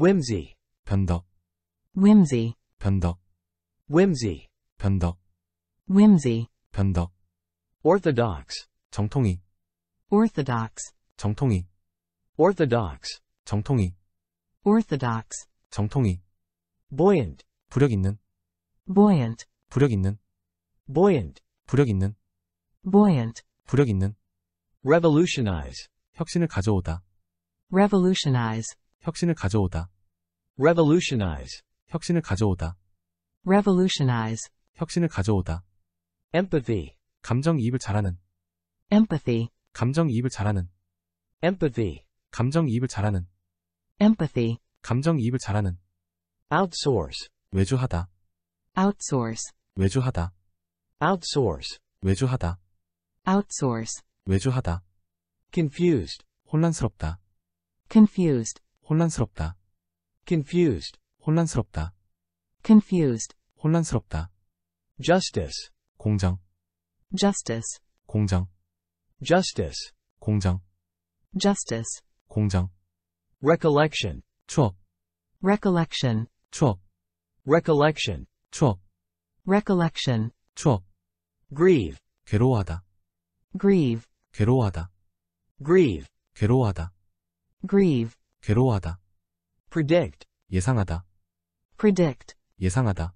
whimsy 변덕 whimsy 변덕 whimsy 변덕 whimsy 변덕 orthodox 정통이 orthodox 정통이 orthodox 정통이 orthodox 정통이 buoyant 부력 있는 buoyant 부력 있는 buoyant 부력 있는 buoyant 부력 있는 revolutionize 혁신을 가져오다 revolutionize 혁신을 가져오다. revolutionize 혁신을 가져오다. revolutionize 혁신을 가져오다. empathy 감정이입을 잘하는 empathy 감정이입을 잘하는 empathy 감정이입을 잘하는 empathy 감정이입을 잘하는 outsource 외주하다 outsource 외주하다 outsource 외주하다 outsource 외주하다 confused 혼란스럽다 confused 혼란스럽다. confused, 혼란스럽다. confused, 혼란스럽다. justice, 공정, justice, 공정, justice, 공정, justice, 공정. recollection, 추억, recollection, 추억, recollection, 추억, recollection, 추억. grieve, 괴로워하다. grieve, 괴로워하다. grieve, 괴로워하다. grieve, 괴로워하다. predict 예상하다. predict 예상하다.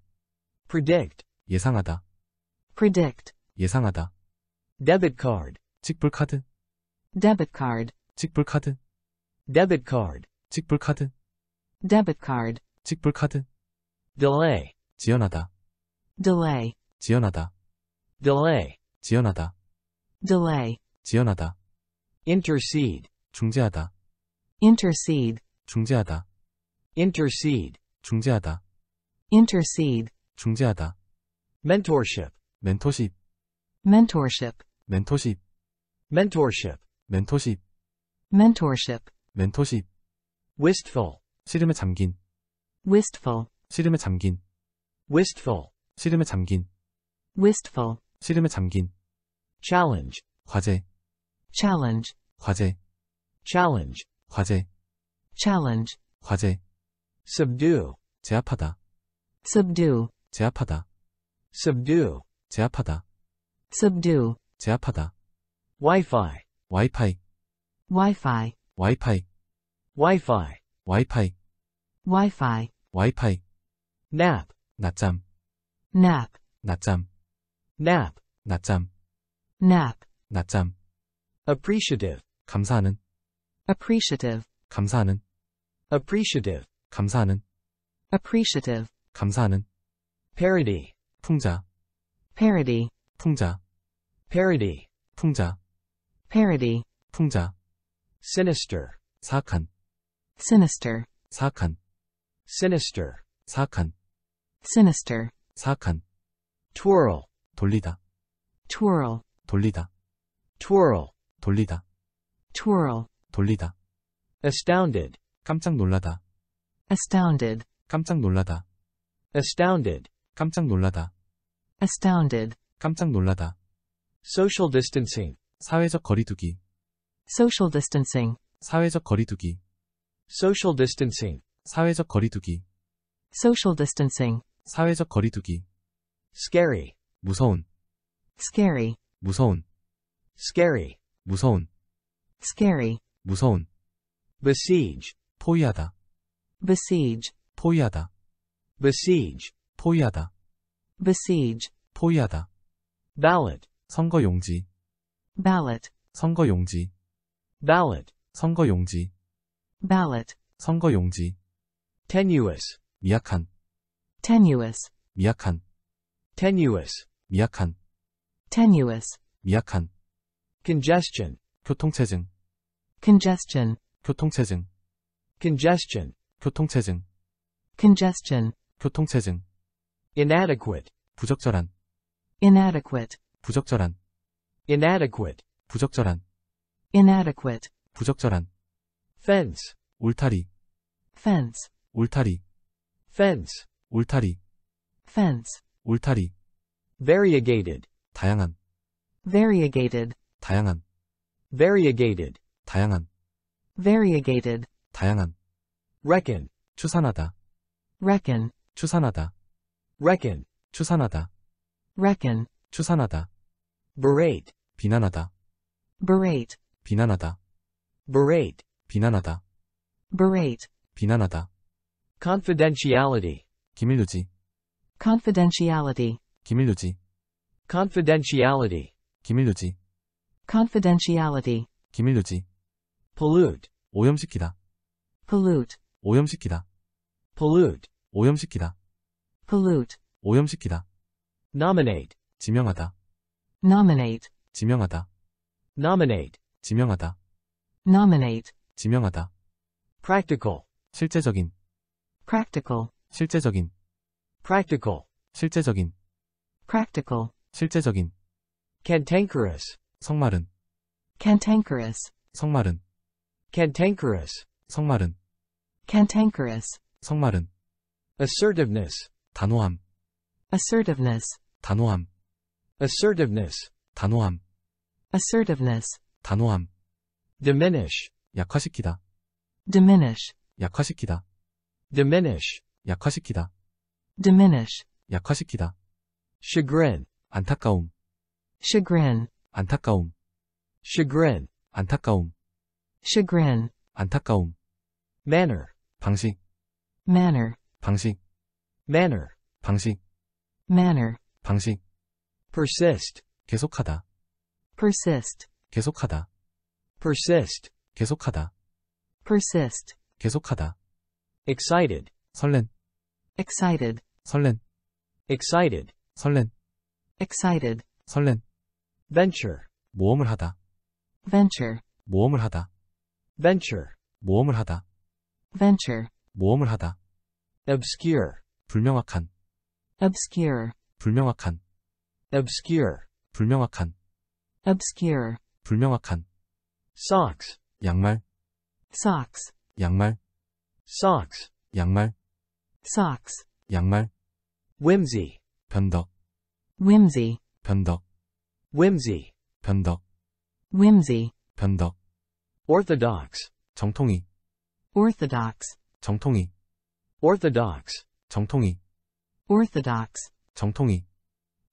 predict 예상하다. predict 예상하다. debit card 직불 카드. debit card 직불 카드. debit card 직불 카드. debit card 직불 카드. delay 지연하다. delay 지연하다. delay 지연하다. delay 지연하다. intercede 중재하다. intercede 중재하다 intercede 중재하다 intercede 중재하다 mentorship 멘토십 mentorship 멘토십 mentorship 멘토십 mentorship 멘토십 wistful 시름에 잠긴 wistful 시름에 잠긴 wistful 시름에 잠긴 wistful 시름에 잠긴 challenge 과제 challenge 과제 challenge 화제 challenge 화제 subdue 제압하다 subdue 제압하다 subdue 제압하다 subdue 제압하다 Subdue. Wi-Fi Wi-Fi Wi-Fi Wi-Fi Wi-Fi Wi-Fi Wi-Fi Wi-Fi nap 낮잠 nap 낮잠 nap 낮잠 nap 낮잠 appreciative 감사하는 appreciative 감사하는 appreciative 감사하는 appreciative 감사하는 parody 풍자 parody 풍자 parody 풍자 parody 풍자 sinister 사악한 sinister 사악한 sinister 사악한 sinister 사악한 twirl 돌리다 twirl 돌리다 twirl 돌리다 twirl 돌리다. astounded. 깜짝 놀라다. astounded. 깜짝 놀라다. astounded. 깜짝 놀라다. astounded. 깜짝 놀라다. social distancing. 사회적 거리두기. social distancing. 사회적 거리두기. social distancing. 사회적 거리두기. social distancing. 사회적 거리두기. scary. 무서운. scary. 무서운. scary. 무서운. scary. 무서운 besiege 포위하다 besiege 포위하다 besiege 포위하다 besiege 포위하다 ballot 선거 용지 ballot 선거 용지 ballot 선거 용지 ballot 선거 용지 tenuous 미약한 tenuous 미약한 tenuous 미약한 tenuous 미약한 congestion 교통체증 congestion 교통체증 congestion 교통체증 congestion 교통체증 inadequate 부적절한 inadequate 부적절한 inadequate 부적절한 inadequate 부적절한 fence 울타리 fence 울타리 fence 울타리 fence 울타리 variegated 다양한 variegated 다양한 variegated 다양한 variegated 다양한 reckon 추산하다 reckon 추산하다 reckon 추산하다 reckon 추산하다 berate 비난하다 berate 비난하다 berate 비난하다 berate 비난하다 confidentiality 기밀유지 confidentiality 기밀유지 confidentiality 기밀유지 confidentiality 기밀유지 pollute 오염시키다 pollute 오염시키다 pollute 오염시키다 pollute 오염시키다 nominate 지명하다 nominate 지명하다 nominate 지명하다 nominate 지명하다 practical 실제적인 practical 실제적인 practical 실제적인 practical 실제적인 cantankerous 성마른 cantankerous 성마른 cantankerous 성말은 cantankerous 성말은 assertiveness 단호함 assertiveness 단호함 assertiveness 단호함 assertiveness 단호함 diminish 약화시키다 diminish 약화시키다 diminish 약화시키다 diminish 약화시키다 chagrin 안타까움 chagrin 안타까움 chagrin 안타까움 chagrin 안타까움 manner 방식 manner 방식 manner 방식 manner 방식 persist 계속하다 persist 계속하다 persist 계속하다 persist 계속하다 excited 설렌 excited 설렌 excited 설렌 excited 설렌 venture 모험을 하다 venture 모험을 하다 venture 모험을 하다 venture 모험을 하다 obscure 불명확한 obscure 불명확한 obscure 불명확한 obscure 불명확한 socks 양말 socks 양말 socks 양말 socks 양말 whimsy 변덕 whimsy 변덕 whimsy 변덕 whimsy 변덕 orthodox 정통이 orthodox 정통이 orthodox 정통이 orthodox 정통이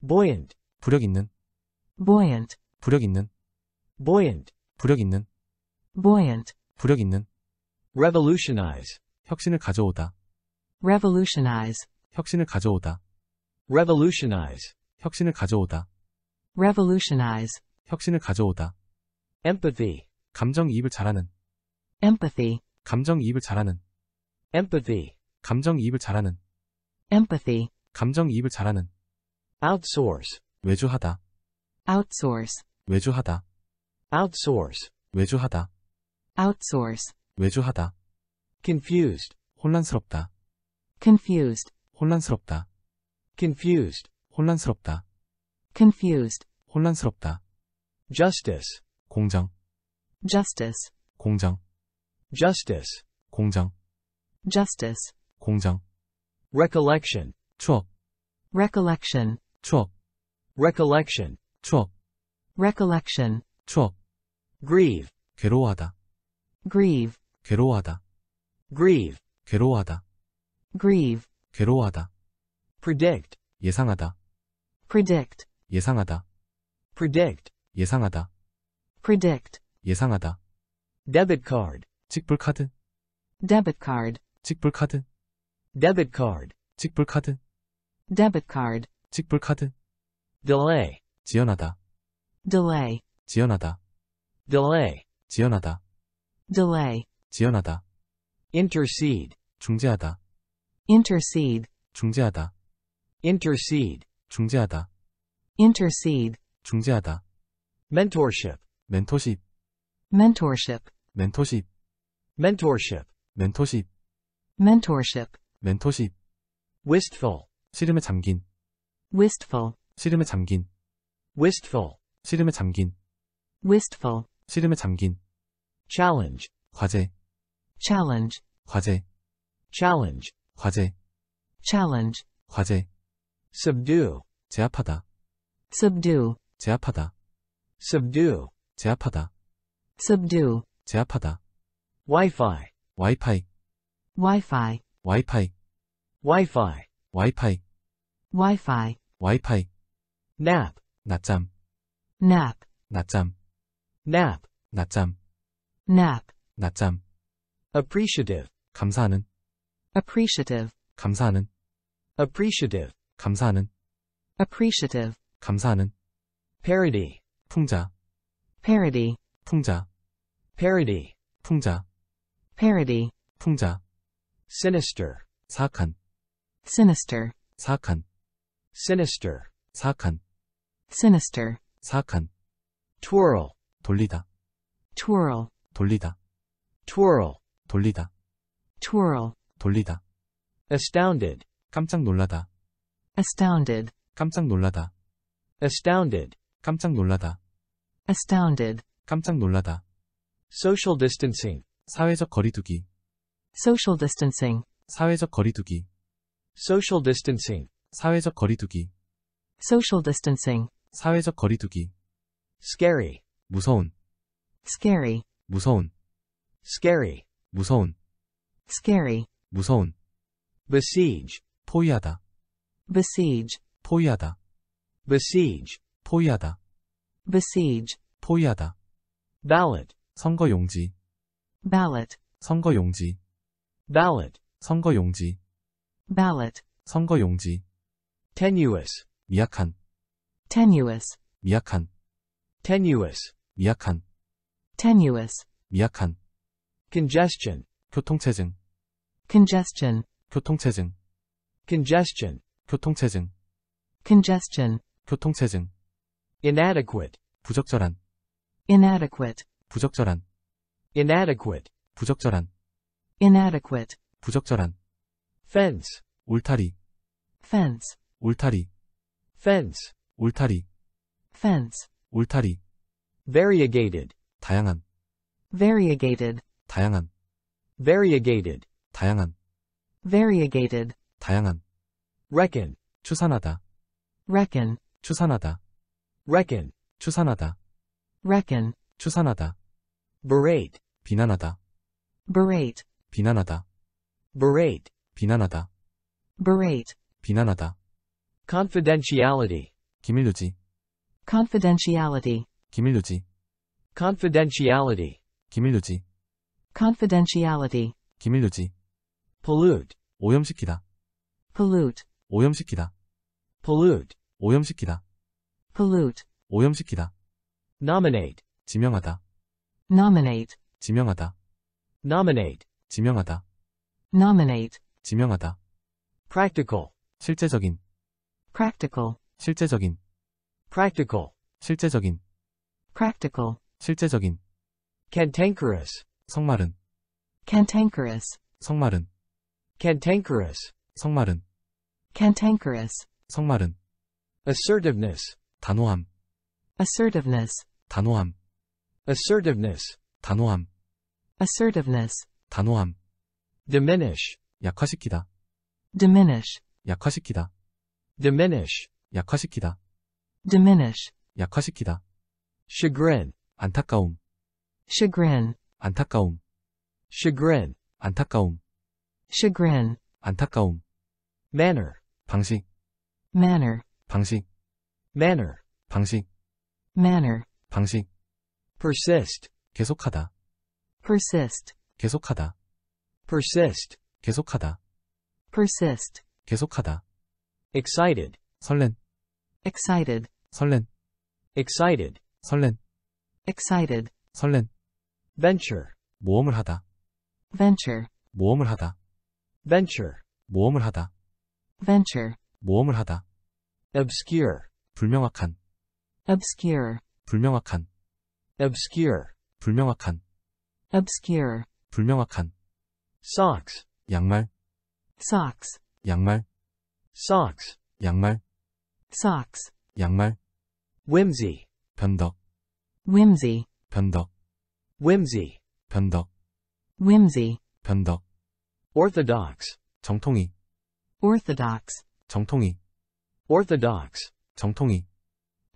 buoyant 부력 있는 buoyant 부력 있는 buoyant 부력 있는 buoyant 부력 있는 revolutionize 혁신을 가져오다 revolutionize 혁신을 가져오다 revolutionize 혁신을 가져오다 revolutionize 혁신을 가져오다 empathy 감정이입을 잘하는 empathy 감정이입을 잘하는 empathy 감정이입을 잘하는 empathy 감정이입을 잘하는 outsource 외주하다 outsource 외주하다 outsource 외주하다 outsource 외주하다 confused 혼란스럽다 confused 혼란스럽다 confused 혼란스럽다 confused 혼란스럽다 justice 공정 justice 공장 justice 공장 justice 공장 recollection 추억 recollection 추억 recollection 추억 recollection 추억 grieve 괴로워하다 grieve 괴로워하다 grieve 괴로워하다 grieve 괴로워하다 predict 예상하다 predict 예상하다 predict 예상하다 predict 예상하다. debit card 직불 카드 debit card 직불 카드 debit card 직불 카드 debit card 직불 카드 delay 지연하다 delay 지연하다 delay 지연하다 delay 지연하다 intercede 중재하다 intercede 중재하다 intercede 중재하다 intercede 중재하다 mentorship 멘토십 mentorship Mentorship. mentorship Mentorship. mentorship 멘토십 wistful 시름에 잠긴 wistful 시름에 잠긴 wistful 시름에 잠긴 wistful 시름에 잠긴 challenge 과제 challenge 과제 challenge 과제 challenge 과제 subdue 제압하다 subdue 제압하다 subdue 제압하다 subdue 제압하다 Wi-Fi 와이파이 Wi-Fi 와이파이 Wi-Fi 와이파이 Wi-Fi 와이파이 nap 낮잠 nap 낮잠 nap 낮잠 nap 낮잠 appreciative 감사하는 appreciative 감사하는 appreciative 감사하는 appreciative 감사하는 parody 풍자 parody 풍자 parody 풍자 parody 풍자 sinister 사악한 sinister 사악한 sinister 사악한 sinister 사악한 twirl 돌리다 twirl 돌리다 twirl 돌리다 twirl 돌리다 astounded 깜짝 놀라다 astounded 깜짝 놀라다 astounded 깜짝 놀라다 astounded 깜짝 놀라다. social distancing 사회적 거리두기 social distancing 사회적 거리두기 social distancing 사회적 거리두기 social distancing 사회적 거리두기 scary 무서운 scary 무서운 scary 무서운 scary 무서운 besiege 포위하다 besiege 포위하다 besiege 포위하다 besiege 포위하다 ballot 선거용지 ballot 선거용지 ballot 선거용지 ballot 선거용지 tenuous 미약한 tenuous 미약한 tenuous 미약한 tenuous 미약한 congestion 교통체증 congestion 교통체증 congestion 교통체증 congestion 교통체증 inadequate 부적절한 inadequate 부적절한 inadequate 부적절한 inadequate 부적절한 fence 울타리 fence 울타리 fence 울타리 fence 울타리 variegated 다양한 variegated 다양한 variegated 다양한 variegated 다양한 reckon 추산하다 reckon 추산하다 reckon 추산하다 reckon, 추산하다, berate, 비난하다, berate, 비난하다, berate, 비난하다, berate, 비난하다, confidentiality, 기밀 유지. confidentiality, 기밀 유지. confidentiality, 기밀 유지. confidentiality, 기밀 유지. pollute, 오염시키다, pollute, 오염시키다, pollute, 오염시키다, pollute, 오염시키다, nominate 지명하다 nominate 지명하다 nominate 지명하다 nominate 지명하다 practical 실제적인 practical 실제적인 practical 실제적인 practical 실제적인 cantankerous 성마른 cantankerous 성마른 cantankerous 성마른 cantankerous 성마른 assertiveness 단호함 assertiveness 단호함 assertiveness 단호함 assertiveness 단호함 diminish 약화시키다 diminish 약화시키다 diminish 약화시키다 diminish 약화시키다 chagrin 안타까움 chagrin 안타까움 chagrin 안타까움 chagrin 안타까움 manner 방식 manner 방식 manner 방식 manner 방식 persist 계속하다 persist 계속하다 persist 계속하다 persist 계속하다 excited 설렌 excited 설렌 excited 설렌 excited 설렌 venture 모험을 하다 venture 모험을 하다 venture 모험을 하다 venture 모험을 하다 obscure 불명확한 obscure 불명확한 obscure 불명확한 obscure 불명확한 socks 양말 socks 양말 socks 양말 socks 양말 whimsy 변덕 whimsy 변덕 whimsy 변덕 whimsy 변덕 orthodox 정통이 orthodox 정통이 orthodox 정통이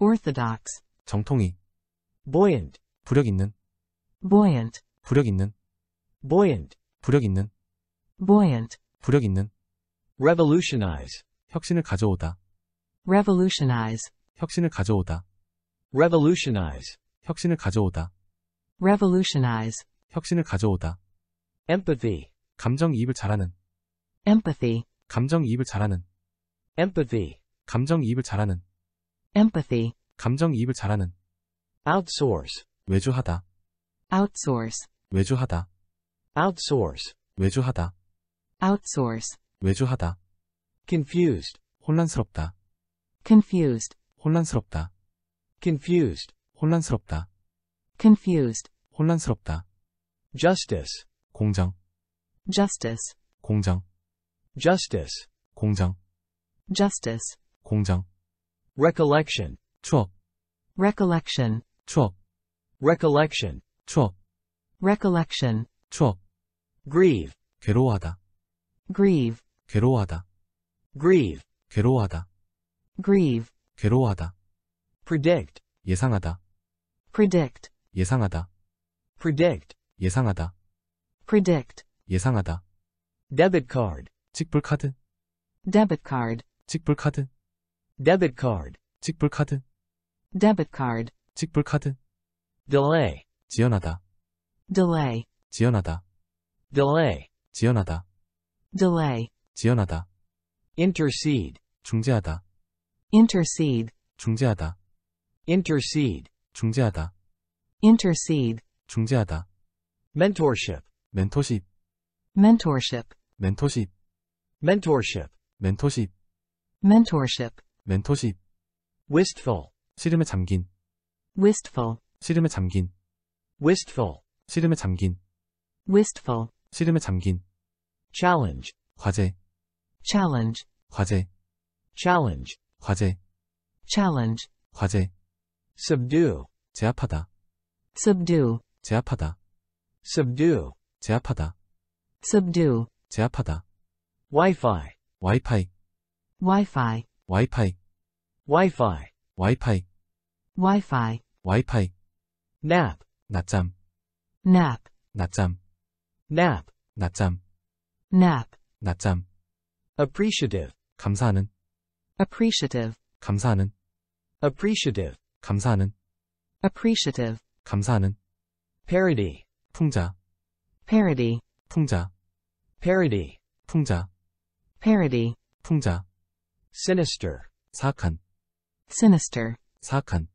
orthodox, 정통이, buoyant, 부력 있는, buoyant, 부력 있는, buoyant, 부력 있는, buoyant, 부력 있는, revolutionize, 혁신을 가져오다, revolutionize, 혁신을 가져오다, revolutionize, 혁신을 가져오다, revolutionize, 혁신을 가져오다, empathy, 감정이입을 잘하는, empathy, 감정이입을 잘하는, empathy, 감정이입을 잘하는, empathy. 감정이입을 잘하는 outsource. 외주하다 outsource. 외주하다 outsource. 외주하다 outsource. 외주하다 confused. 혼란스럽다 confused. 혼란스럽다 confused. 혼란스럽다 confused. 혼란스럽다 justice. 공정 justice. 공정 justice. 공정 justice. 공정 recollection, 추억, recollection, 추억, recollection, 추억, recollection, 추억, grieve, 괴로워하다, grieve, 괴로워하다, grieve, 괴로워하다, grieve, 괴로워하다, predict, 예상하다, predict, 예상하다, predict, 예상하다, predict, 예상하다, debit card, 직불 debit card, 직불 debit card, 직불 카드, debit card, 직불 카드, delay, 지연하다, delay, 지연하다, delay, 지연하다, delay, 지연하다, intercede, 중재하다, intercede, 중재하다, intercede, 중재하다, intercede, 중재하다, mentorship, 멘토십, mentorship, 멘토십, mentorship, 멘토십, mentorship, 멘토십 wistful 시름에 잠긴 wistful 시름에 잠긴 wistful 시름에 잠긴 wistful 시름에 잠긴 challenge 과제 challenge 과제 challenge 과제 challenge 과제 subdue 제압하다 subdue 제압하다 subdue 제압하다 subdue 제압하다 Wi-Fi Wi-Fi Wi-Fi Wi-Fi Wi-Fi. Wi-Fi, Wi-Fi. Wi-Fi, Nap. 낮잠, Nap. 낮잠, Nap. 낮잠, Nap. 낮잠, Appreciative. 감사하는, Appreciative. 감사하는, Appreciative. 감사하는, Appreciative. 감사하는, Parody. 풍자, Parody. 풍자, Parody. 풍자, Parody. 풍자, Sinister. 사악한, sinister, 사악한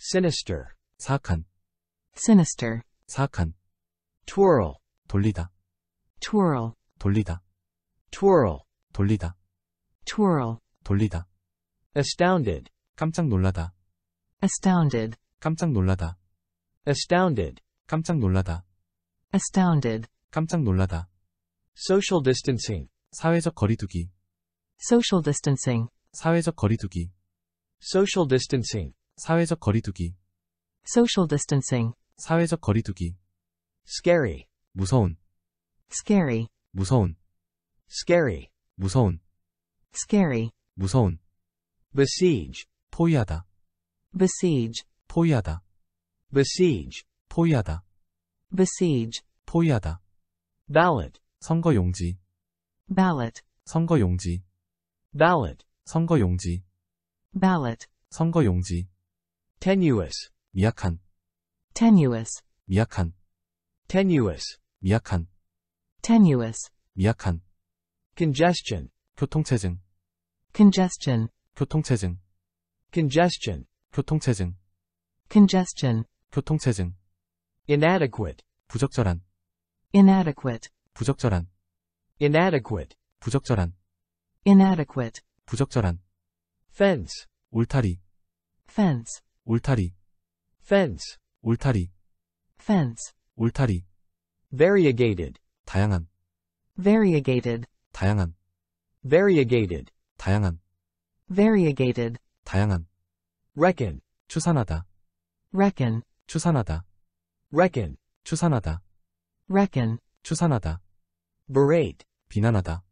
sinister, 사악한 sinister, 사악한 twirl, 돌리다 twirl, 돌리다 twirl, 돌리다 twirl, 돌리다 astounded, 깜짝 놀라다 astounded, 깜짝 놀라다 astounded, 깜짝 놀라다 astounded, 깜짝 놀라다 social distancing, 사회적 거리두기 social distancing, 사회적 거리두기 social distancing 사회적 거리두기 social distancing 사회적 거리두기 scary 무서운 scary 무서운 scary 무서운 scary 무서운 besiege 포위하다 besiege 포위하다 besiege 포위하다 besiege 포위하다 ballot 선거용지 ballot 선거용지 ballot 선거용지 ballot, 선거용지, tenuous, 미약한, tenuous, 미약한, tenuous, 미약한, tenuous, 미약한, congestion, 교통체증, congestion, 교통체증, congestion, 교통체증, congestion, 교통체증, inadequate, 부적절한, inadequate, 부적절한, inadequate, 부적절한, inadequate, 부적절한 fence 울타리 fence 울타리 fence 울타리 fence 울타리 variegated 다양한 variegated 다양한 variegated 다양한 variegated 다양한 reckon 추산하다 reckon 추산하다 reckon 추산하다 reckon 추산하다 berate 비난하다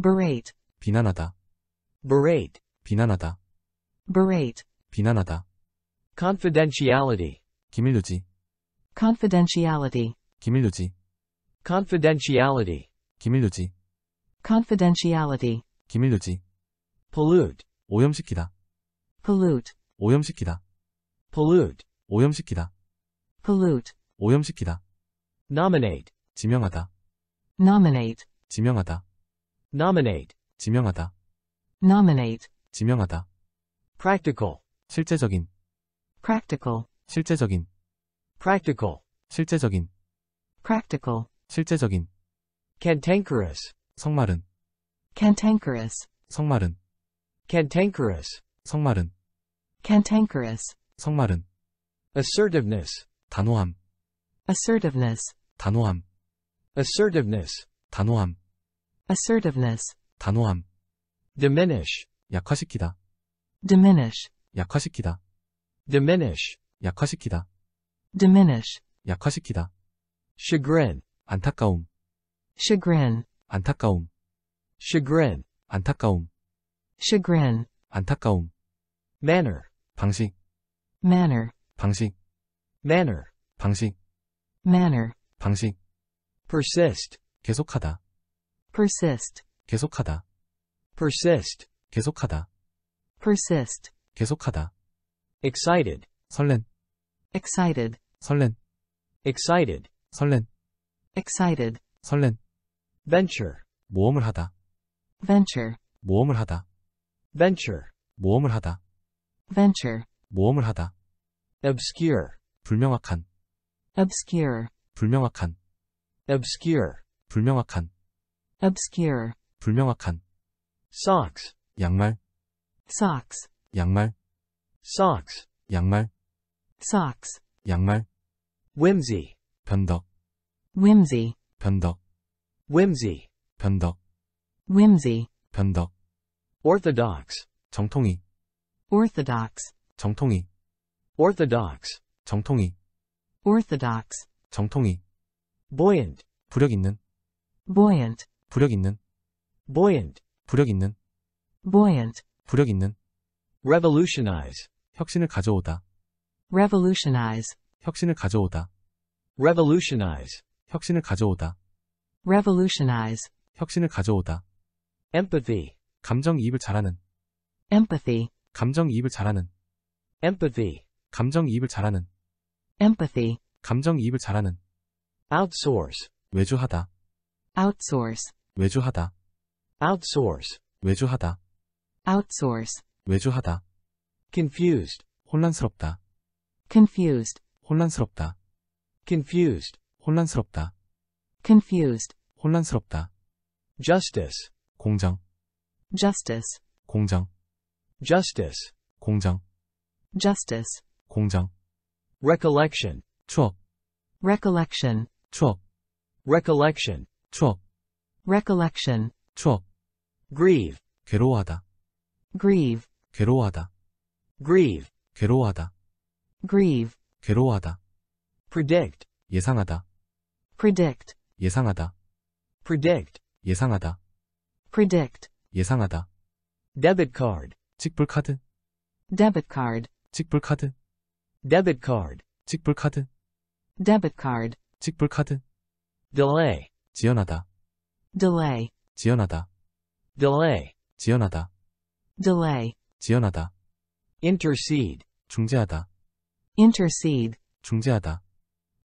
berate 비난하다 berate 비난하다. berate. 비난하다. confidentiality. 기밀유지. confidentiality. 기밀유지. confidentiality. 기밀유지. confidentiality. 기밀유지. pollute. 오염시키다. pollute. 오염시키다. pollute. 오염시키다. pollute. 오염시키다. nominate. 지명하다. nominate. 지명하다. nominate. 지명하다. nominate. 지명하다. practical 실제적인 practical 실제적인 practical 실제적인 practical 실제적인 cantankerous 성마른 cantankerous 성마른 cantankerous 성마른 cantankerous 성마른 assertiveness 단호함 assertiveness 단호함 assertiveness 단호함 assertiveness 단호함 diminish 약화시키다. diminish 약화시키다. diminish, 약화시키다. diminish, 약화시키다. chagrin, 안타까움. chagrin, 안타까움. chagrin, 안타까움. chagrin, 안타까움. manner, 방식. manner, 방식. manner, 방식. manner, 방식. persist, 계속하다. persist, 계속하다. persist, 계속하다. persist. 계속하다. excited. 설렌. excited. 설렌. excited. 설렌. excited. 설렌. venture. 모험을 하다. venture. 모험을 하다. venture. 모험을 하다. venture. 모험을 하다. obscure. 불명확한. obscure. 불명확한. obscure. 불명확한. obscure. 불명확한. socks. 양말 socks 양말 socks 양말 socks 양말 whimsy 변덕 whimsy 변덕 whimsy 변덕 whimsy 변덕 orthodox 정통이 orthodox 정통이 orthodox 정통이 orthodox 정통이 buoyant 부력 있는 buoyant 부력 있는 buoyant 부력 있는 buoyant, 부력 있는, revolutionize, 혁신을 가져오다, revolutionize, 혁신을 가져오다, revolutionize, 혁신을 가져오다, revolutionize, 혁신을 가져오다, empathy, 감정이입을 잘하는, empathy, 감정이입을 잘하는, empathy, 감정이입을 잘하는, empathy, 감정이입을 잘하는, outsource, 외주하다, outsource, 외주하다, outsource, 외주하다, outsource, 외주하다. confused, 혼란스럽다. confused, 혼란스럽다. confused, 혼란스럽다. confused, 혼란스럽다. justice, 공정, justice, 공정, justice, 공정, justice, 공정. recollection, 추억, recollection, 추억, recollection, 추억, recollection, 추억. grieve, 괴로워하다. grieve 괴로워하다 grieve 괴로워하다 grieve 괴로워하다 predict 예상하다 predict 예상하다 predict 예상하다 predict 예상하다 debit card 직불 카드 debit card 직불 카드 debit card 직불 카드 debit card 직불 카드 delay 지연하다 delay 지연하다 delay 지연하다 delay, 지연하다, intercede, 중재하다, intercede, 중재하다,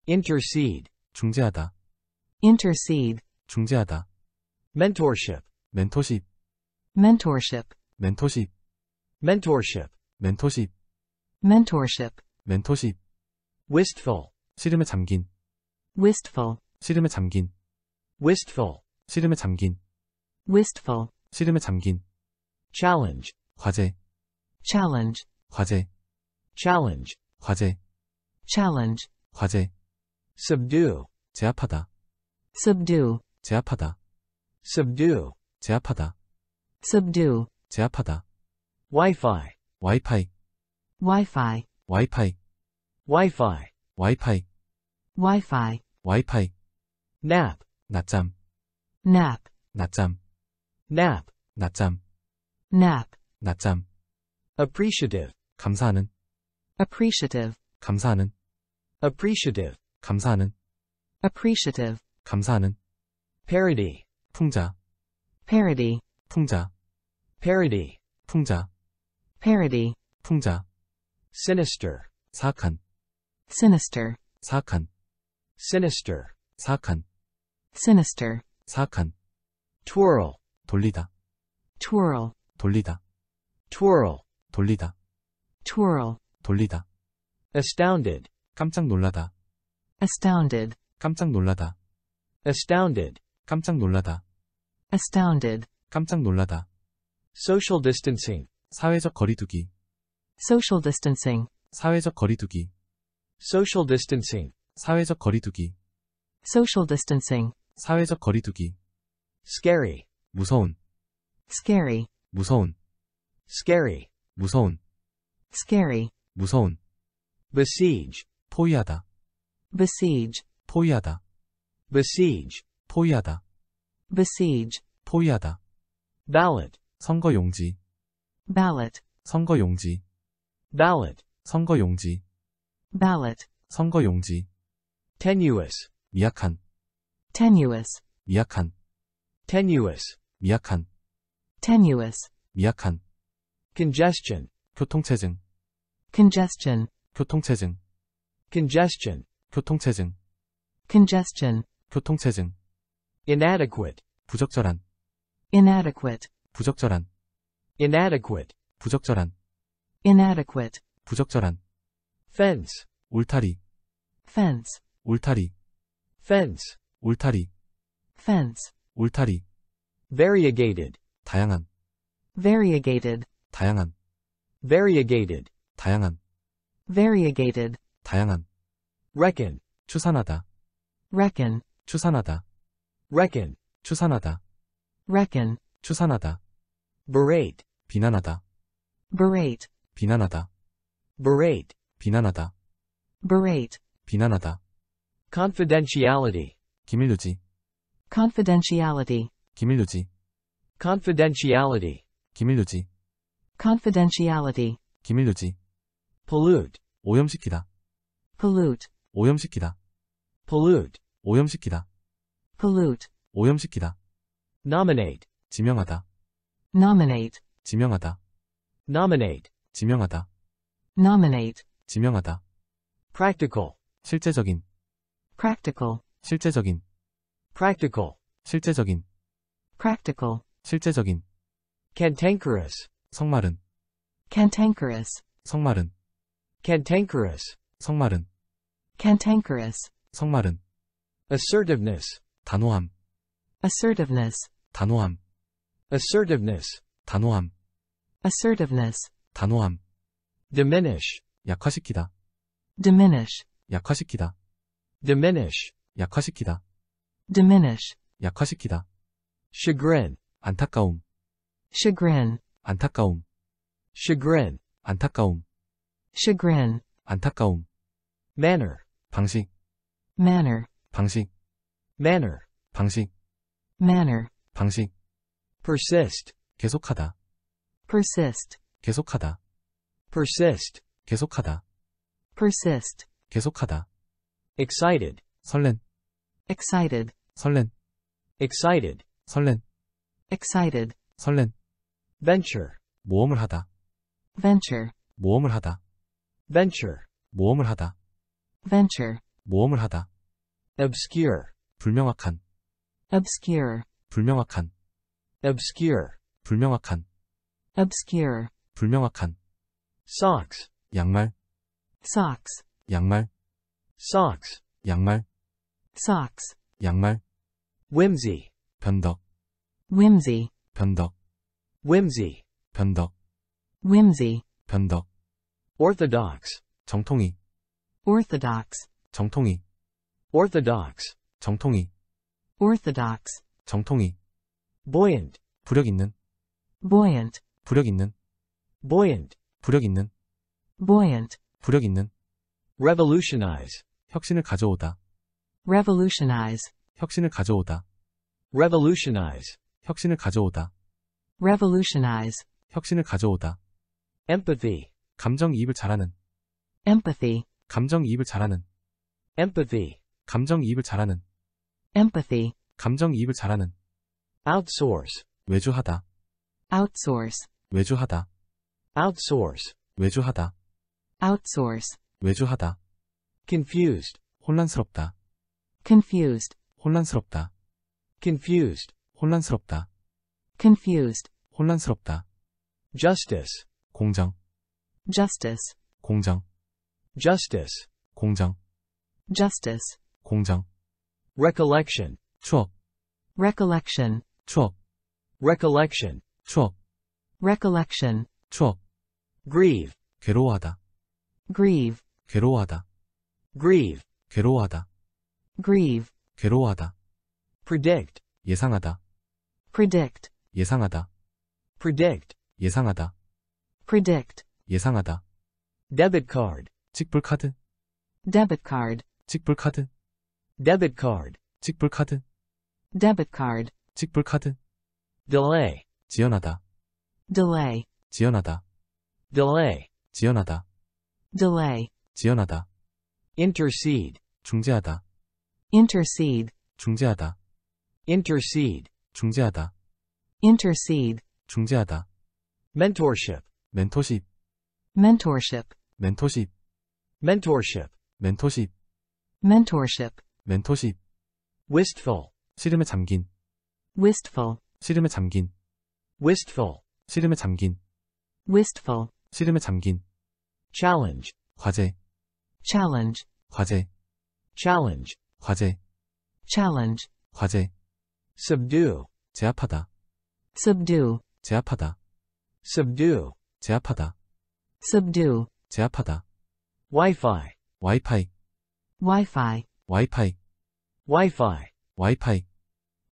intercede, 중재하다, intercede, 중재하다, mentorship, 멘토십, mentorship, 멘토십, mentorship, 멘토십, mentorship, 멘토십, wistful, 시름에 잠긴, wistful, 시름에 잠긴, wistful, 시름에 잠긴, wistful, 시름에 잠긴 challenge 화제 challenge 화제 challenge 화제 challenge 화제 subdue 제압하다 subdue 제압하다 subdue 제압하다 subdue 제압하다 Wi-Fi Wi-Fi Wi-Fi Wi-Fi Wi-Fi wi Wi-Fi nap 낮잠 nap 낮잠 nap 낮잠 nap, 낮잠, appreciative, 감사하는, appreciative, 감사하는, appreciative, 감사하는, appreciative, 감사하는, parody, 풍자, parody, 풍자, parody, 풍자, parody, 풍자, sinister, 사악한, sinister, 사악한, sinister, 사악한, sinister, 사악한, twirl, 돌리다, twirl, 돌리다 twirl 돌리다 twirl 돌리다 astounded 깜짝 놀라다 astounded 깜짝 놀라다 astounded 깜짝 놀라다 astounded 깜짝 놀라다 social distancing 사회적 거리두기 social distancing 사회적 거리두기 social distancing 사회적 거리두기 social distancing 사회적 거리두기 scary 무서운 scary 무서운 scary 무서운 scary 무서운 besiege 포위하다 besiege 포위하다 besiege 포위하다 besiege 포위하다 ballot 선거용지 ballot 선거용지 ballot 선거용지 ballot 선거용지 tenuous 미약한 tenuous 미약한 tenuous 미약한 tenuous, 미약한 congestion, 교통체증 congestion, 교통체증 congestion, 교통체증 congestion, 교통체증 inadequate, 부적절한 inadequate, 부적절한 inadequate, 부적절한 inadequate, 부적절한 fence, 울타리 fence, 울타리 fence, 울타리 fence, 울타리 variegated, 다양한 variegated 다양한 variegated 다양한 variegated 다양한 reckon 추산하다 reckon 추산하다 reckon 추산하다 reckon 추산하다 berate 비난하다 berate 비난하다 berate 비난하다 berate 비난하다 confidentiality 기밀유지 confidentiality 기밀유지 confidentiality, 기밀 유지, confidentiality, 기밀 유지, pollute, 오염시키다, pollute, 오염시키다, pollute, 오염시키다, pollute, 오염시키다, nominate, 지명하다, nominate, 지명하다, nominate, 지명하다, nominate, 지명하다, practical, 실제적인, practical, 실제적인, practical, 실제적인, practical, 실제적인 cantankerous 성말은 cantankerous 성말은 cantankerous 성말은 cantankerous 성말은 assertiveness 단호함 assertiveness 단호함 assertiveness 단호함 assertiveness 단호함 diminish 약화시키다 diminish 약화시키다 diminish 약화시키다 diminish 약화시키다 chagrin 안타까움 chagrin 안타까움 chagrin 안타까움 chagrin 안타까움 manner 방식 manner 방식 manner 방식 manner 방식 persist 계속하다 persist 계속하다 persist 계속하다 persist 계속하다 excited 설렌 excited 설렌 excited 설렌 excited, 설렌, venture, 모험을 하다, venture, 모험을 하다, venture, 모험을 하다, venture, 모험을 하다, obscure, 불명확한, obscure, 불명확한, obscure, 불명확한, obscure, 불명확한, socks, 양말, socks, 양말, socks, 양말, socks, 양말, whimsy, 변덕, whimsy 변덕 whimsy 변덕 whimsy 변덕 orthodox 정통이 orthodox 정통이 orthodox 정통이 orthodox 정통이 buoyant 부력 있는 buoyant 부력 있는 buoyant 부력 있는 buoyant 부력 있는 revolutionize 혁신을 가져오다 revolutionize 혁신을 가져오다 revolutionize 혁신을 가져오다. revolutionize 혁신을 가져오다. empathy 감정이입을 잘하는. empathy 감정이입을 잘하는. empathy 감정이입을 잘하는. empathy 감정이입을 잘하는. outsource 외주하다. outsource 외주하다. outsource 외주하다. outsource 외주하다. confused 혼란스럽다. confused 혼란스럽다. confused 혼란스럽다. confused. 혼란스럽다. justice. 공정. justice. 공정. justice. 공정. justice. 공정. recollection. 추억. recollection. 추억. recollection. 추억. recollection. 추억. grieve. 괴로워하다. grieve. 괴로워하다. grieve. 괴로워하다. grieve. 괴로워하다. predict. 예상하다. predict 예상하다 predict 예상하다 predict 예상하다 debit card 직불 카드 debit card 직불 카드 debit card 직불 카드 debit card 직불 카드 delay 지연하다 delay 지연하다 delay 지연하다 delay 지연하다 intercede 중재하다 intercede 중재하다 intercede 중재하다. intercede, 중재하다. mentorship, 멘토십, mentorship, 멘토십, mentorship, 멘토십, mentorship, 멘토십. wistful, 시름에 잠긴, wistful, 시름에 잠긴, wistful, 시름에 잠긴, wistful, 시름에 잠긴. challenge, 과제, challenge, 과제, challenge, 과제, challenge, 과제. subdue 제압하다 subdue 제압하다 subdue 제압하다 subdue 제압하다 Wi-Fi Wi-Fi Wi-Fi Wi-Fi Wi-Fi Wi-Fi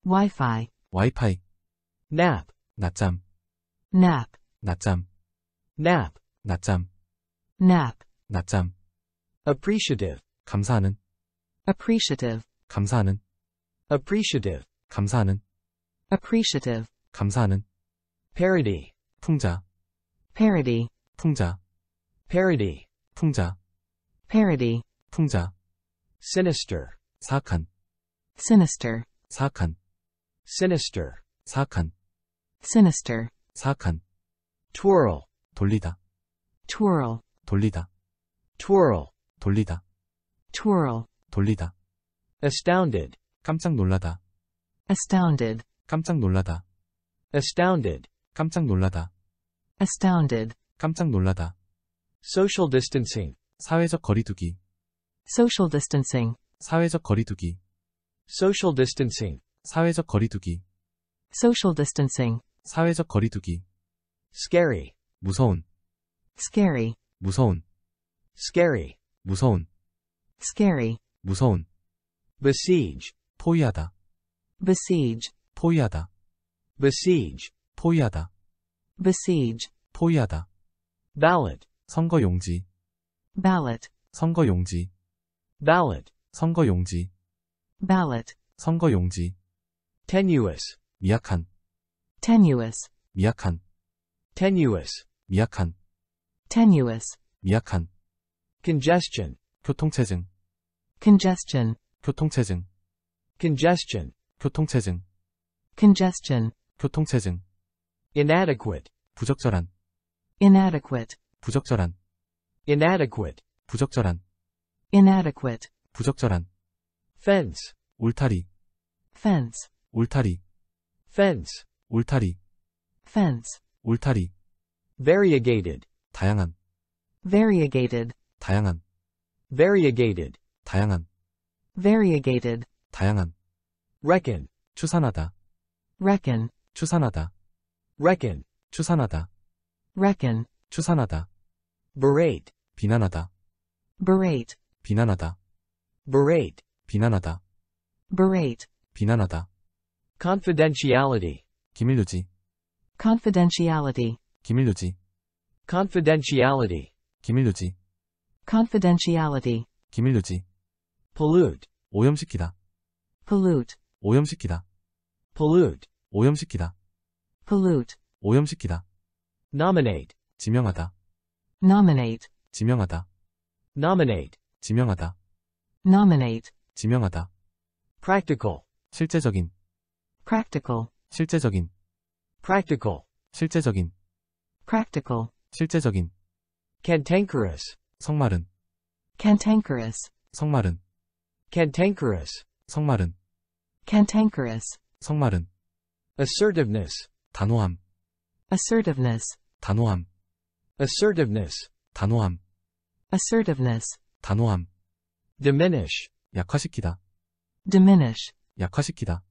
Wi-Fi Wi-Fi nap 낮잠 nap 낮잠 nap 낮잠 nap 낮잠 appreciative 감사하는 appreciative 감사하는 appreciative 감사하는 appreciative 감사하는 parody 풍자 parody 풍자 parody 풍자 parody 풍자 sinister 사악한 sinister 사악한 sinister 사악한 sinister 사악한 twirl 돌리다 twirl 돌리다 twirl 돌리다 twirl 돌리다 astounded 깜짝 놀라다 astounded, 깜짝 놀라다. astounded, 깜짝 놀라다. astounded, 깜짝 놀라다. social distancing, 사회적 거리두기. social distancing, 사회적 거리두기. social distancing, 사회적 거리두기. social distancing, 사회적 거리두기. scary, 무서운. scary, 무서운. scary, 무서운. scary, 무서운. besiege, 포위하다. besiege, 포위하다. besiege, 포위하다. besiege, 포위하다. ballot, 선거용지. ballot, 선거용지. ballot, 선거용지. ballot, 선거용지. tenuous, 미약한. tenuous, 미약한. tenuous, 미약한. tenuous, 미약한. congestion, 교통체증. congestion, 교통체증. congestion, 교통체증 congestion 교통체증 inadequate 부적절한 inadequate 부적절한 inadequate 부적절한 inadequate 부적절한 fence 울타리 fence 울타리 fence 울타리 fence 울타리 variegated 다양한 variegated 다양한 variegated 다양한 variegated 다양한 reckon 추산하다 reckon 추산하다 reckon 추산하다 reckon 추산하다 berate 비난하다 berate 비난하다 berate 비난하다 berate 비난하다 confidentiality 기밀유지 confidentiality 기밀유지 confidentiality 기밀유지 confidentiality 기밀유지 pollute 오염시키다 pollute 오염시키다. pollute, 오염시키다. pollute, 오염시키다. nominate, 지명하다. nominate, 지명하다. nominate, 지명하다. nominate, 지명하다. practical, 실제적인. practical, 실제적인. practical, 실제적인. practical, 실제적인. cantankerous, 성마른. cantankerous, 성마른. cantankerous, 성마른. cantankerous, 성마른, assertiveness, 단호함, assertiveness, 단호함, assertiveness, 단호함, assertiveness, 단호함, diminish, 약화시키다, diminish, 약화시키다,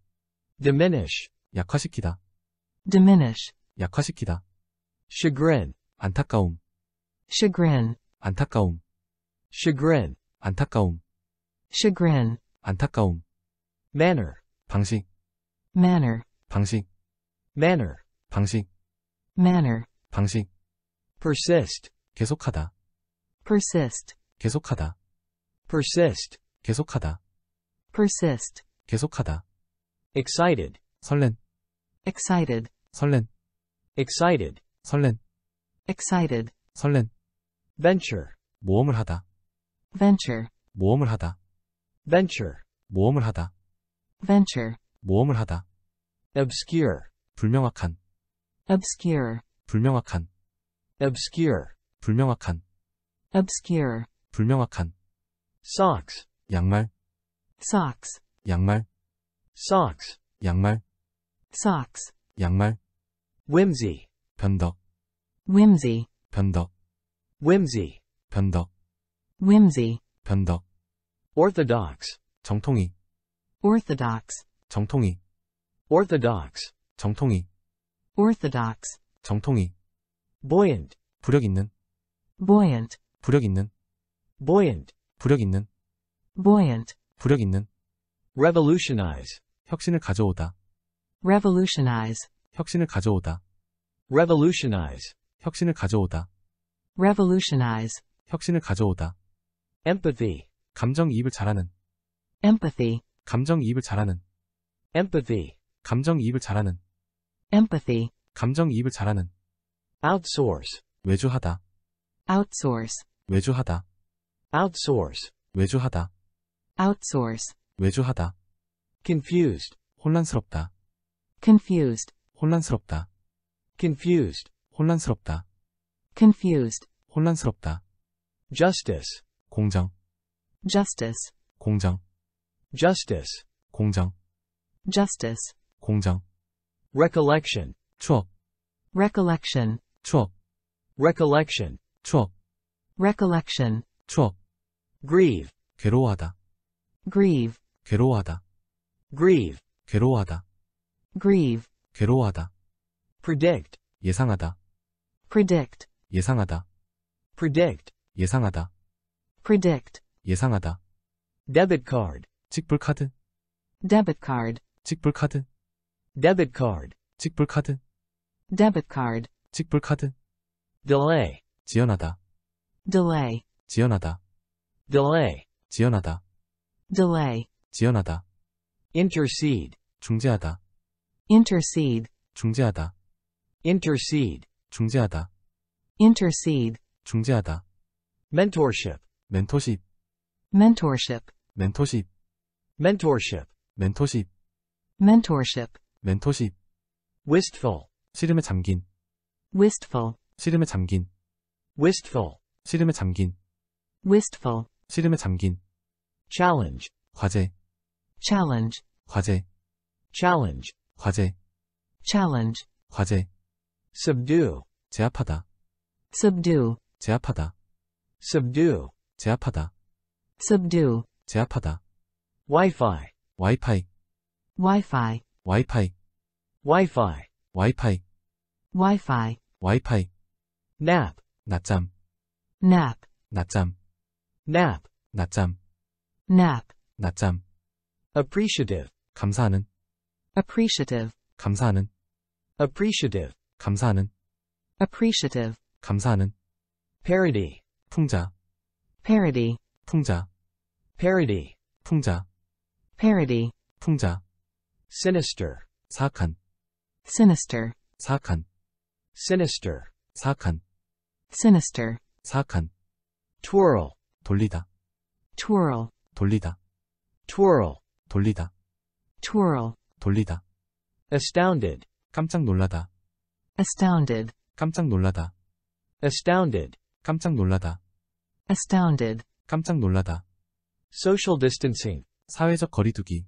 diminish, 약화시키다, diminish, 약화시키다, chagrin, 안타까움, chagrin, 안타까움, chagrin, 안타까움, chagrin, 안타까움, manner 방식 manner 방식 manner 방식 manner 방식 persist 계속하다 persist 계속하다 persist 계속하다 persist 계속하다 excited 설렌 excited 설렌 excited 설렌 excited 설렌 venture 모험을 하다 venture 모험을 하다 venture 모험을 하다 venture 모험을 하다 obscure 불명확한 obscure 불명확한 obscure 불명확한 obscure 불명확한 socks 양말 socks 양말 socks 양말 socks 양말 whimsy 변덕 whimsy 변덕 whimsy 변덕 whimsy 변덕 orthodox 정통이 orthodox 정통이 orthodox 정통이 orthodox 정통이 buoyant 부력 있는 buoyant 부력 있는 buoyant 부력 있는 buoyant 부력 있는 revolutionize 혁신을 가져오다 revolutionize 혁신을 가져오다 revolutionize 혁신을 가져오다 revolutionize 혁신을 가져오다 empathy 감정이입을 잘하는 empathy 감정이입을 잘하는 empathy 감정이입을 잘하는 empathy 감정이입을 잘하는 outsource 외주하다 outsource 외주하다 outsource 외주하다 outsource 외주하다 confused 혼란스럽다 confused 혼란스럽다 confused 혼란스럽다 confused 혼란스럽다 justice 공정 justice 공정 justice 공장 justice 공장 recollection 추억 recollection 추억 recollection 추억 recollection 추억 grieve 괴로워하다 grieve 괴로워하다 grieve 괴로워하다 grieve 괴로워하다 predict 예상하다 predict 예상하다 predict 예상하다 predict 예상하다 debit card 직불 카드 debit card 직불 카드 debit card 직불 카드 debit card 직불 카드 delay 지연하다 delay 지연하다 delay 지연하다 delay 지연하다 intercede 중재하다 intercede 중재하다 intercede 중재하다 intercede 중재하다 mentorship 멘토십 mentorship 멘토십 mentorship mentorship. mentorship mentorship. wistful 시름에 잠긴 wistful 시름에 잠긴 wistful 시름에 잠긴 wistful 시름에 잠긴 challenge 과제 challenge 과제 challenge 과제 challenge 과제 subdue 제압하다 subdue 제압하다 subdue 제압하다 subdue 제압하다 Wi-Fi. Wi-Fi. Wi-Fi. Wi-Fi. Wi-Fi. Wi-Fi. Wi-Fi. Wi-Fi. nap 낮잠 nap 낮잠 nap 낮잠 nap 낮잠 appreciative 감사하는 appreciative 감사하는 appreciative 감사하는 appreciative 감사하는 parody 풍자 parody 풍자 parody 풍자 parody 풍자 sinister 사악한 sinister 사악한 sinister 사악한 sinister 사악한 twirl 돌리다 twirl 돌리다 twirl 돌리다 twirl 돌리다 astounded 깜짝 놀라다 astounded 깜짝 놀라다 astounded 깜짝 놀라다 astounded 깜짝 놀라다 social distancing 사회적 거리두기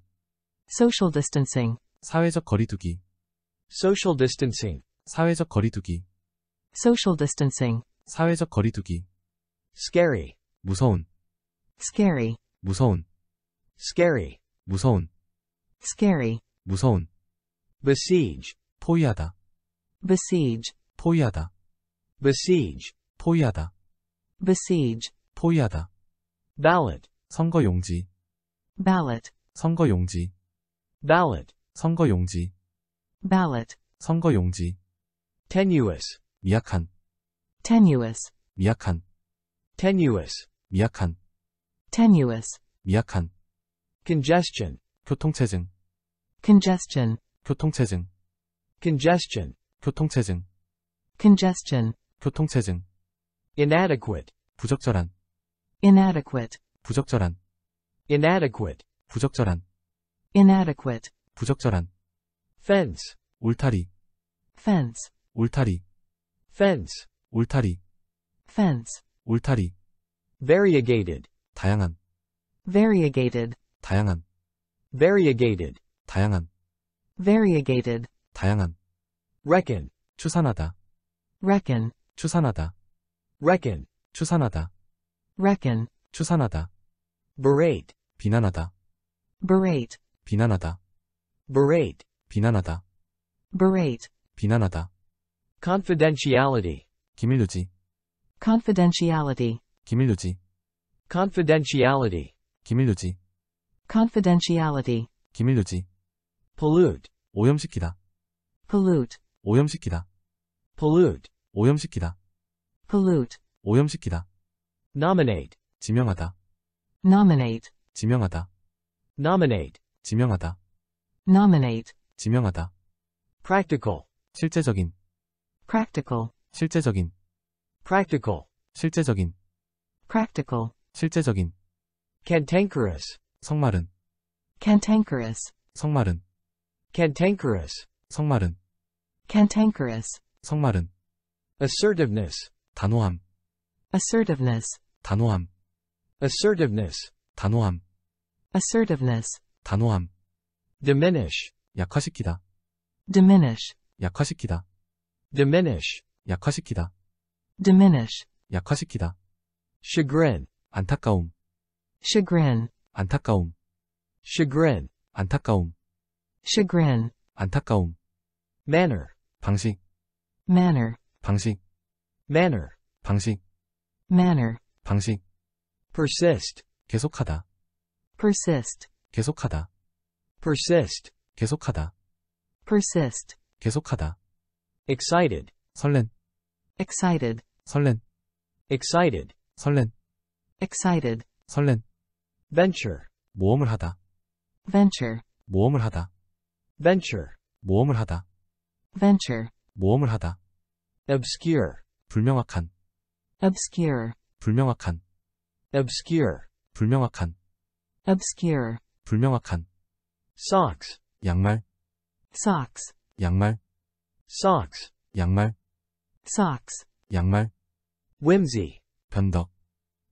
social distancing 사회적 거리두기 social distancing 사회적 거리두기 social distancing 사회적 거리두기 scary 무서운 scary 무서운 scary 무서운 scary 무서운 besiege 포위하다 besiege 포위하다 besiege 포위하다 besiege 포위하다 ballot 선거 용지 ballot 선거용지 ballot 선거용지 ballot 선거용지 tenuous 미약한 tenuous 미약한 tenuous 미약한 tenuous 미약한 congestion 교통체증 congestion 교통체증 congestion 교통체증 congestion 교통체증 inadequate 부적절한 inadequate 부적절한 inadequate 부적절한 inadequate 부적절한 fence 울타리 fence 울타리 fence 울타리 fence 울타리 variegated 다양한 variegated 다양한 variegated 다양한 variegated 다양한 reckon 추산하다 reckon 추산하다 reckon 추산하다 reckon 추산하다 berate 비난하다 berate 비난하다 berate 비난하다 berate 비난하다 confidentiality 기밀 유지. confidentiality 기밀 유지. confidentiality 기밀 유지. confidentiality 기밀 유지. pollute 오염시키다 pollute 오염시키다 pollute 오염시키다 pollute 오염시키다 nominate 지명하다 nominate 지명하다 nominate 지명하다 nominate 지명하다 practical 실제적인 practical 실제적인 practical 실제적인 practical 실제적인 cantankerous 성마른 cantankerous 성마른 cantankerous 성마른 cantankerous 성마른 assertiveness 단호함 assertiveness 단호함 assertiveness 단호함 assertiveness 단호함 diminish 약화시키다 diminish 약화시키다 diminish 약화시키다 diminish 약화시키다 chagrin 안타까움 chagrin 안타까움 chagrin 안타까움 chagrin 안타까움 manner 방식 manner 방식 manner 방식 manner 방식 persist 계속하다 persist 계속하다 persist 계속하다 persist 계속하다 excited 설렌 excited 설렌 excited 설렌 excited 설렌 venture 모험을 하다 venture 모험을 하다 venture 모험을 하다 venture 모험을 하다 obscure 불명확한 obscure 불명확한 obscure 불명확한 obscure 불명확한 socks 양말 socks 양말 socks 양말 socks 양말 whimsy 변덕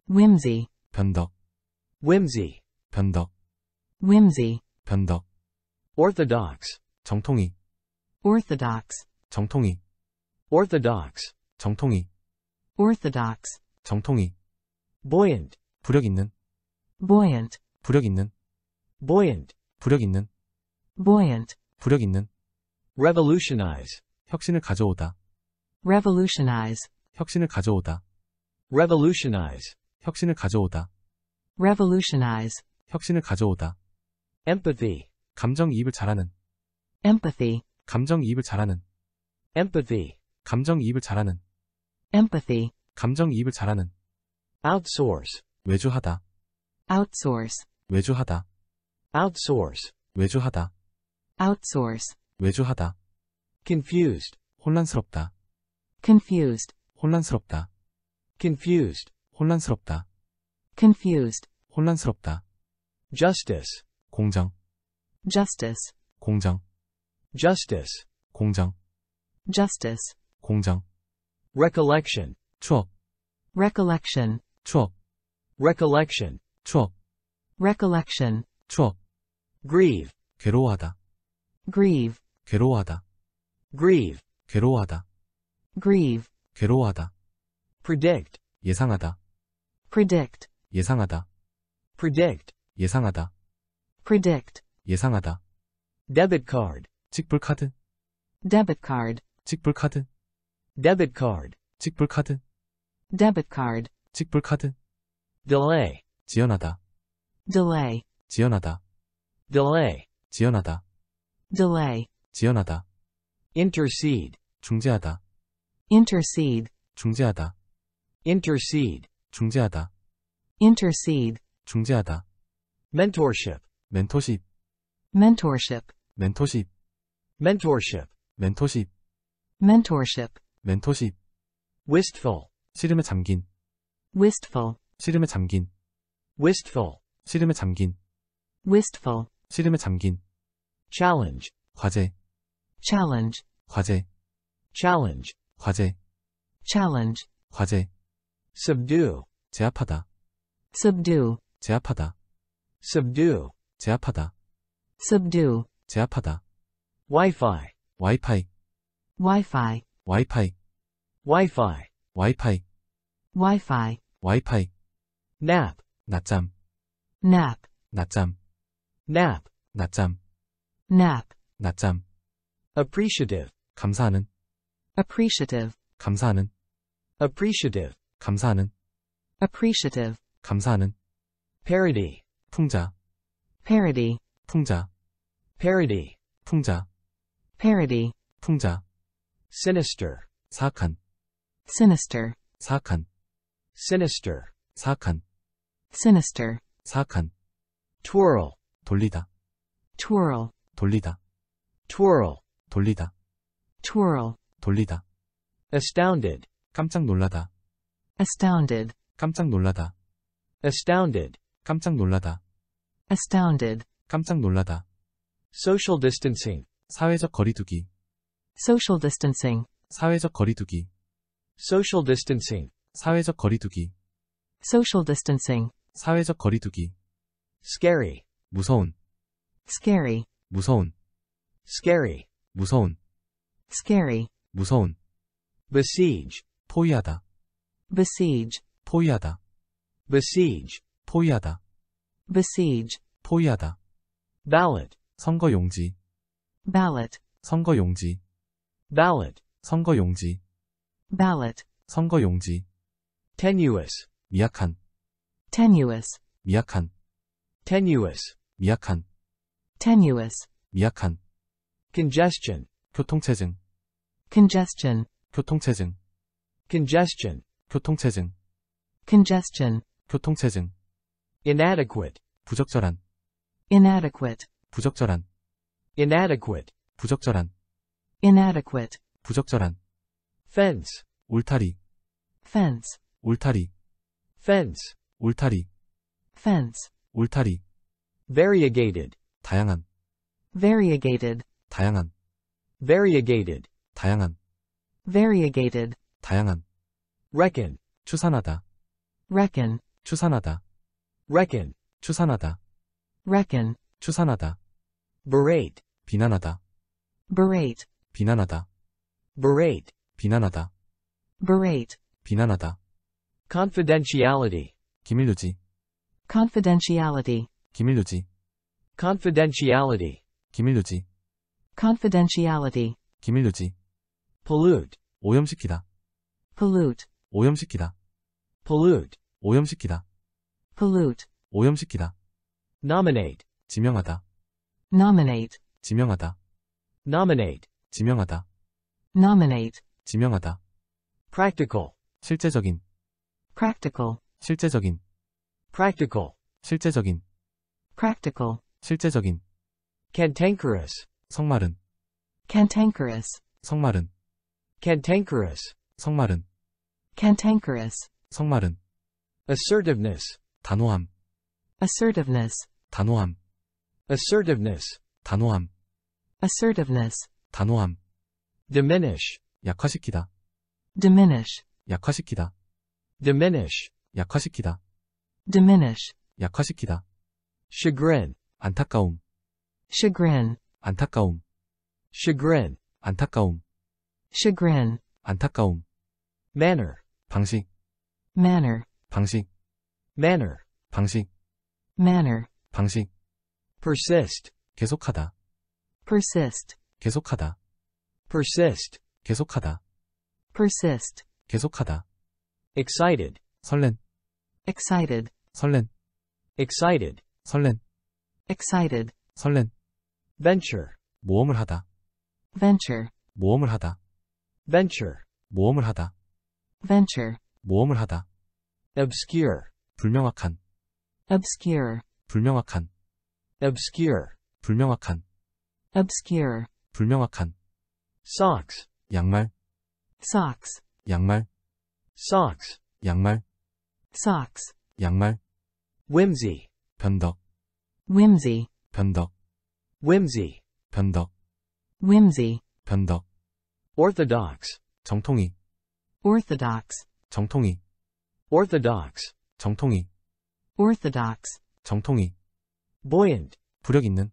whimsy 변덕 whimsy 변덕 whimsy 변덕 orthodox 정통이 orthodox 정통이 orthodox 정통이 orthodox 정통이 buoyant 부력 있는 buoyant 부력 있는 buoyant 부력 있는 buoyant 부력 있는 revolutionize 혁신을 가져오다 revolutionize 혁신을 가져오다 revolutionize 혁신을 가져오다 revolutionize 혁신을 가져오다 empathy 감정이입을 잘하는 empathy 감정이입을 잘하는 empathy 감정이입을 잘하는 empathy 감정이입을 잘하는 outsource 외주하다 outsource 외주하다 outsource 외주하다 outsource 외주하다 confused 혼란스럽다 confused 혼란스럽다 confused 혼란스럽다 confused 혼란스럽다 justice 공정 justice 공정 justice 공정 justice 공정 recollection 추억 recollection 추억 recollection 추억 recollection 추억 grieve 괴로워하다 grieve 괴로워하다 grieve 괴로워하다 grieve 괴로워하다 predict 예상하다 predict 예상하다 predict 예상하다 predict 예상하다 debit card 직불 카드 debit card 직불 카드 debit card 직불 카드 debit card 직불 카드 delay 지연하다 delay 지연하다 delay 지연하다 delay 지연하다 intercede 중재하다 intercede 중재하다 intercede 중재하다 intercede 중재하다 mentorship 멘토십 mentorship 멘토십 mentorship 멘토십 mentorship 멘토십 wistful 시름에 잠긴 wistful 시름에 잠긴 wistful 시름에 잠긴 wistful 시름에 잠긴 challenge 과제 challenge 과제 challenge 과제 challenge 과제 subdue 제압하다 subdue 제압하다 subdue 제압하다 subdue 제압하다 wifi 와이파이 와이파이 와이파이 와이파이 와이파이 와이파이 와이파이 nap 낮잠 nap 낮잠 nap 낮잠 nap 낮잠 appreciative 감사하는 appreciative 감사하는 appreciative 감사하는 appreciative 감사하는 parody 풍자 parody 풍자 parody 풍자 parody 풍자 sinister 사악한 sinister 사악한 sinister 사악한 sinister 사악한 twirl 돌리다 twirl 돌리다 twirl 돌리다 twirl 돌리다 astounded 깜짝 놀라다 astounded 깜짝 놀라다 astounded 깜짝 놀라다 astounded 깜짝 놀라다 social distancing 사회적 거리두기 social distancing 사회적 거리두기 social distancing 사회적 거리두기 social distancing 사회적 거리두기 scary 무서운 scary 무서운 scary 무서운 scary 무서운 besiege 포위하다 besiege 포위하다 besiege 포위하다 besiege 포위하다 ballot 선거 용지 ballot 선거 용지 ballot 선거 용지 ballot 선거 용지 tenuous 미약한 tenuous 미약한 tenuous 미약한 tenuous 미약한 congestion 교통체증 congestion 교통체증 congestion 교통체증 congestion 교통체증 inadequate 부적절한 inadequate 부적절한 inadequate 부적절한 inadequate 부적절한 fence 울타리 fence 울타리 fence 울타리 fence 울타리 variegated 다양한 variegated 다양한 variegated 다양한 variegated 다양한 reckon 추산하다 reckon 추산하다 reckon 추산하다 reckon 추산하다 berate 비난하다 berate 비난하다 berate 비난하다 berate 비난하다 confidentiality 기밀유지 confidentiality 기밀유지 confidentiality 기밀유지 confidentiality 기밀유지 pollute 오염시키다 pollute 오염시키다 pollute 오염시키다 pollute 오염시키다 nominate 지명하다 nominate 지명하다 nominate 지명하다 nominate 지명하다 practical 실제적인 practical 실제적인 practical 실제적인 practical 실제적인 cantankerous 성마른 cantankerous 성마른 cantankerous 성마른 cantankerous 성마른 assertiveness 단호함 assertiveness 단호함 assertiveness 단호함 assertiveness 단호함 diminish 약화시키다 diminish 약화시키다 diminish, 약화시키다. diminish, 약화시키다. chagrin, 안타까움. chagrin, 안타까움. chagrin, 안타까움. chagrin, 안타까움. manner, 방식. manner, 방식. manner, 방식. manner, 방식. persist, 계속하다. persist, 계속하다. persist, 계속하다. persist, 계속하다. excited 설렌 excited 설렌 excited 설렌 excited 설렌 venture 모험을 하다 venture 모험을 하다 venture 모험을 하다 venture 모험을 하다 obscure 불명확한 obscure 불명확한 obscure 불명확한 obscure 불명확한 socks 양말 socks 양말 socks 양말 socks 양말 whimsy 변덕 whimsy 변덕 whimsy 변덕 whimsy 변덕 orthodox 정통이 orthodox 정통이 orthodox 정통이 orthodox 정통이 buoyant 부력 있는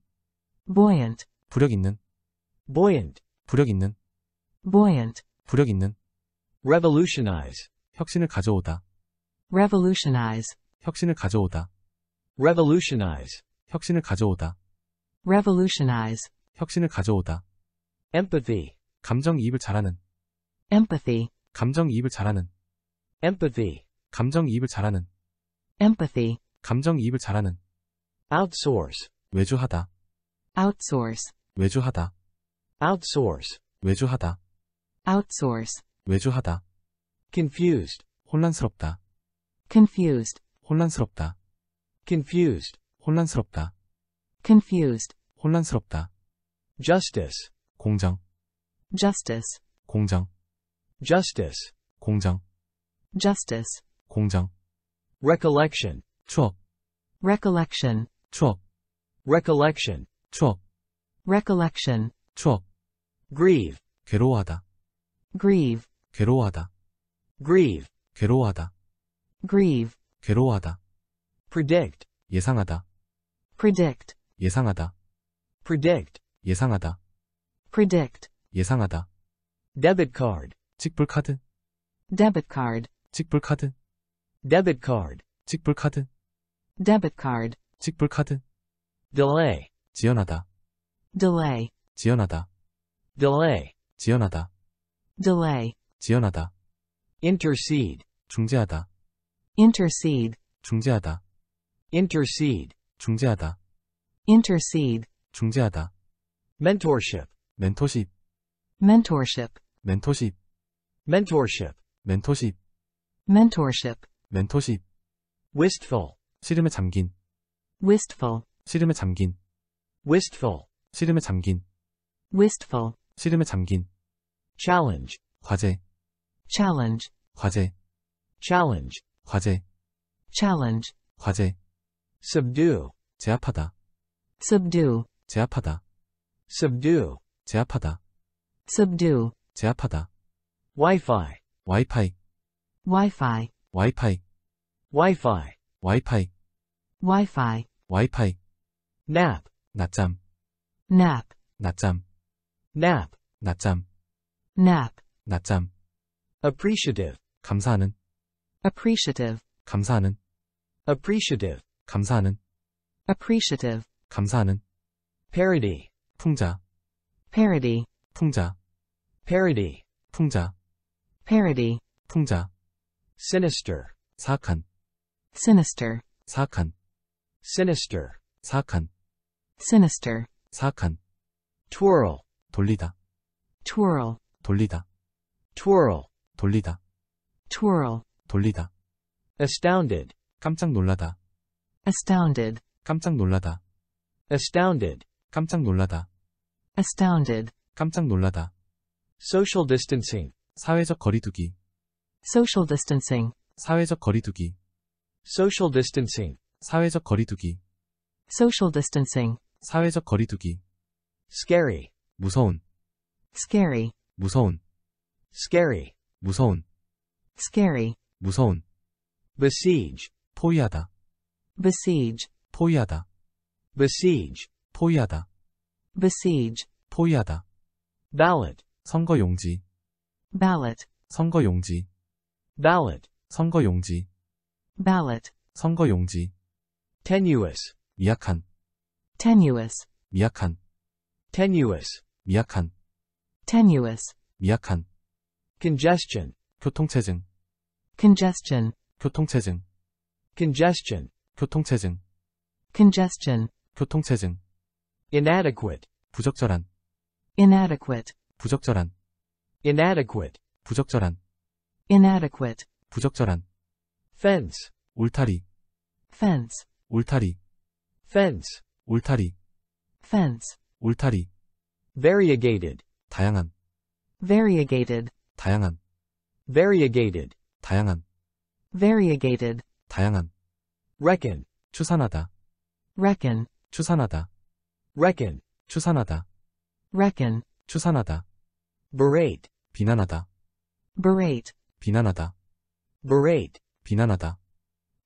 buoyant 부력 있는 buoyant 부력 있는 buoyant 부력 있는 revolutionize 혁신을 가져오다 revolutionize 혁신을 가져오다 revolutionize 혁신을 가져오다 revolutionize 혁신을 가져오다 empathy 감정이입을 잘하는 empathy 감정이입을 잘하는 empathy 감정이입을 잘하는 empathy 감정이입을 잘하는 outsource 외주하다 outsource 외주하다 outsource 외주하다 outsource 외주하다. confused, 혼란스럽다. confused, 혼란스럽다. confused, 혼란스럽다. confused, 혼란스럽다. justice, 공정. justice, 공정. justice, 공정. justice, 공정. recollection, 추억. recollection, 추억. recollection, 추억. recollection, 추억. grieve, 괴로워하다. grieve, 괴로워하다. grieve 괴로워하다. grieve 괴로워하다. predict 예상하다. predict 예상하다. predict 예상하다. predict 예상하다. debit card 직불 카드. debit card 직불 카드. debit card 직불 카드. debit card 직불 카드. delay 지연하다. delay 지연하다. delay 지연하다. delay 지연하다. intercede 중재하다. intercede 중재하다. intercede 중재하다. intercede 중재하다. mentorship 멘토십 mentorship 멘토십 mentorship 멘토십 mentorship 멘토십 wistful 시름에 잠긴 wistful 시름에 잠긴 wistful 시름에 잠긴 wistful 시름에 잠긴 challenge 과제 challenge 화제. challenge 화제. challenge 화제. subdue 제압하다 subdue 제압하다 subdue 제압하다 subdue 제압하다 wifi 와이파이 와이파이 와이파이 와이파이 와이파이 와이파이 와이파이 nap 낮잠 nap 낮잠 nap 낮잠 nap 낮잠 appreciative 감사하는 appreciative 감사하는 appreciative 감사하는 appreciative 감사하는 parody 풍자 parody 풍자 parody 풍자 parody 풍자 sinister 사악한 sinister 사악한 sinister 사악한 sinister 사악한 twirl 돌리다 twirl 돌리다 twirl 돌리다. twirl. 돌리다. astounded. 깜짝 놀라다. astounded. 깜짝 놀라다. astounded. 깜짝 놀라다. astounded. 깜짝 놀라다. social distancing. 사회적 거리두기. social distancing. 사회적 거리두기. social distancing. 사회적 거리두기. social distancing. 사회적 거리두기. scary. 무서운. scary. 무서운. scary. 무서운 scary 무서운 besiege 포위하다 besiege 포위하다 besiege 포위하다 besiege 포위하다 ballot 선거용지 ballot 선거용지 ballot 선거용지 ballot 선거용지 tenuous 미약한 tenuous 미약한 tenuous 미약한 tenuous 미약한 congestion 교통체증 congestion 교통체증 congestion 교통체증 congestion 교통체증 inadequate 부적절한 inadequate 부적절한 inadequate 부적절한 inadequate 부적절한 fence 울타리 fence 울타리 fence 울타리 fence 울타리 variegated 다양한 variegated 다양한 variegated 다양한 variegated 다양한 reckon 추산하다 reckon 추산하다 reckon 추산하다 reckon 추산하다 berate 비난하다 berate 비난하다 berate 비난하다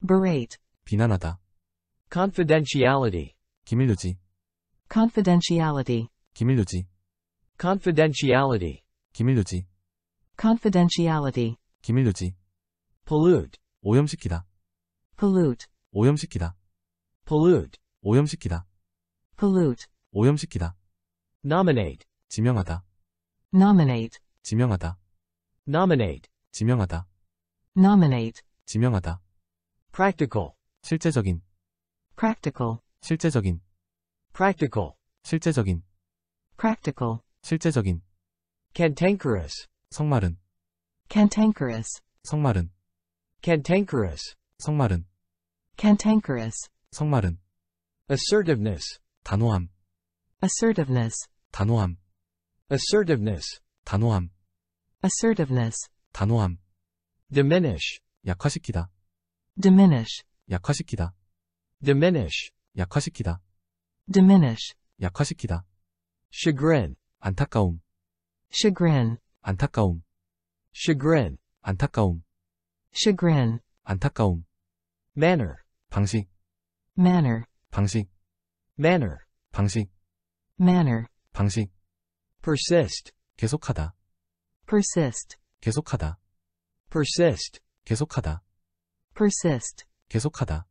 berate 비난하다 confidentiality 기밀유지 confidentiality 기밀유지 confidentiality 기밀유지 confidentiality 기밀 유지 pollute 오염시키다 pollute 오염시키다 pollute 오염시키다 pollute 오염시키다 nominate 지명하다 nominate 지명하다 nominate 지명하다 nominate 지명하다 practical 실제적인 practical 실제적인 practical 실제적인 practical 실제적인 cantankerous 성말은 cantankerous 성말은 cantankerous 성말은 cantankerous 성말은 assertiveness 단호함 assertiveness 단호함 assertiveness 단호함 assertiveness 단호함 diminish 약화시키다 diminish 약화시키다 diminish 약화시키다 diminish 약화시키다 chagrin 안타까움 chagrin 안타까움 chagrin 안타까움 chagrin 안타까움 manner 방식 manner 방식 manner 방식 manner 방식 persist 계속하다 persist 계속하다 persist 계속하다 persist 계속하다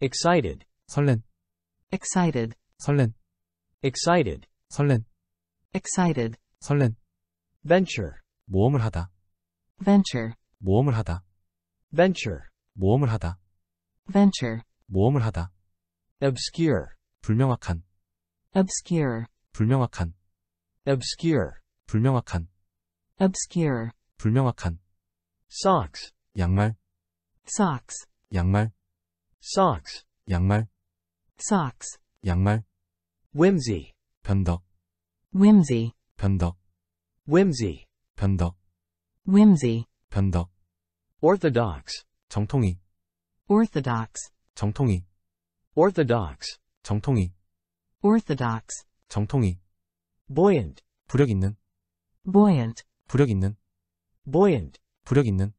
excited 설렌 excited 설렌 excited 설렌 excited 설렌 venture 모험을 하다 venture 모험을 하다 venture 모험을 하다 venture 모험을 하다 obscure 불명확한 obscure 불명확한 obscure 불명확한 obscure 불명확한 socks 양말 socks 양말 socks 양말 socks 양말 whimsy 변덕 whimsy 변덕 whimsy, 변덕, whimsy, 변덕, orthodox, 정통이, orthodox, 정통이, orthodox, 정통이, orthodox, 정통이, buoyant, 부력 있는, buoyant, 부력 있는, buoyant, 부력 있는,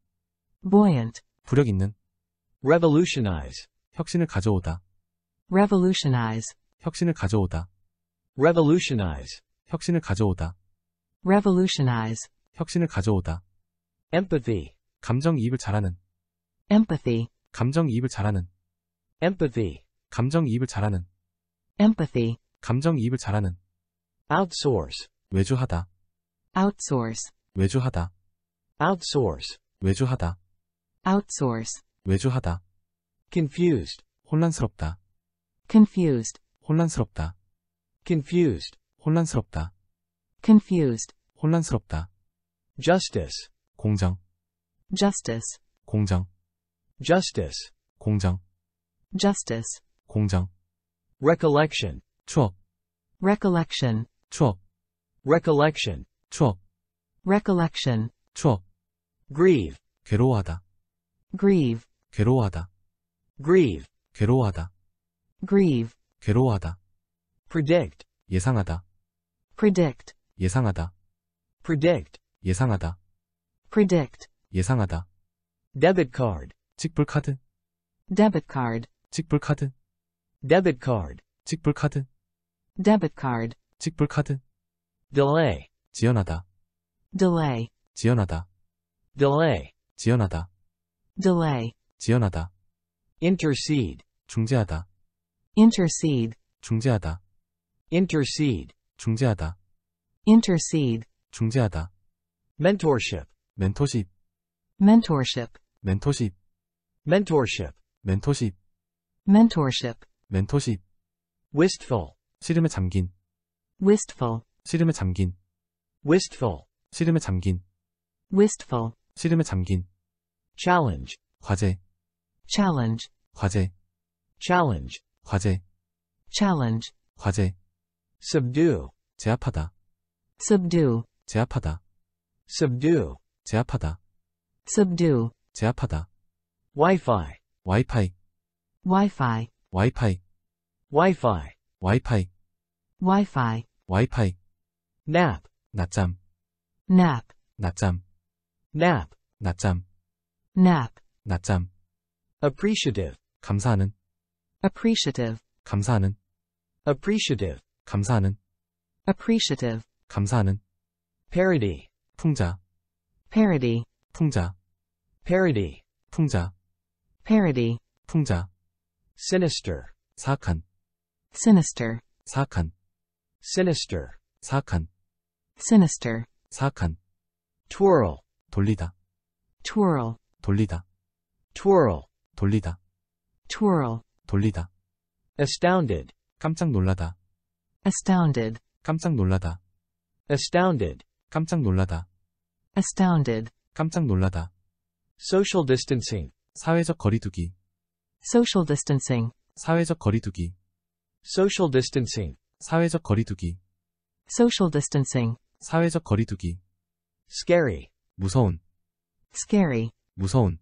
buoyant, 부력 있는, revolutionize, 혁신을 가져오다, revolutionize, 혁신을 가져오다, revolutionize, 혁신을 가져오다. revolutionize, 혁신을 가져오다. empathy, 감정이입을 잘하는. empathy, 감정이입을 잘하는. empathy, 감정이입을 잘하는. empathy, 감정이입을 잘하는. outsource, 외주하다. outsource, 외주하다. outsource, 외주하다. outsource, 외주하다. confused, 혼란스럽다. confused, 혼란스럽다. confused, 혼란스럽다. confused, 혼란스럽다. justice, 공장, justice, 공장, justice, 공장, justice, 공장. recollection, 추억, recollection, 추억, recollection, 추억, recollection, 추억. grieve, 괴로워하다. grieve, 괴로워하다. grieve, 괴로워하다. grieve, 괴로워하다. predict, 예상하다. predict, 예상하다. predict 예상하다. predict 예상하다. debit card 직불 카드. debit card 직불 카드. debit card 직불 카드. debit card 직불 카드. delay 지연하다. delay 지연하다. delay 지연하다. delay 지연하다. intercede 중재하다. intercede 중재하다. intercede 중재하다. intercede, 중재하다, mentorship, 멘토십, mentorship, 멘토십, mentorship, 멘토십, mentorship, 멘토십, wistful, 시름에 잠긴, wistful, 시름에 잠긴, wistful, 시름에 잠긴, wistful, 시름에 잠긴, challenge, 과제, challenge, 과제, challenge, 과제, challenge, 과제, subdue, 제압하다, subdue 제압하다 subdue 제압하다 subdue 제압하다 Wi-Fi 와이파이 Wi-Fi 와이파이 Wi-Fi 와이파이 Wi-Fi 와이파이 nap 낮잠 nap 낮잠 nap 낮잠 nap 낮잠 appreciative 감사하는 appreciative 감사하는 appreciative 감사하는 appreciative 감사하는 parody 풍자 parody 풍자 parody 풍자 parody 풍자 sinister 사악한 sinister 사악한 sinister 사악한 sinister 사악한 twirl 돌리다 twirl 돌리다 twirl 돌리다 twirl 돌리다 astounded 깜짝 놀라다 astounded 깜짝 놀라다 astounded 깜짝 놀라다 astounded 깜짝 놀라다 social distancing 사회적 거리두기 social distancing 사회적 거리두기 social distancing 사회적 거리두기 social distancing 사회적 거리두기 scary 무서운 scary 무서운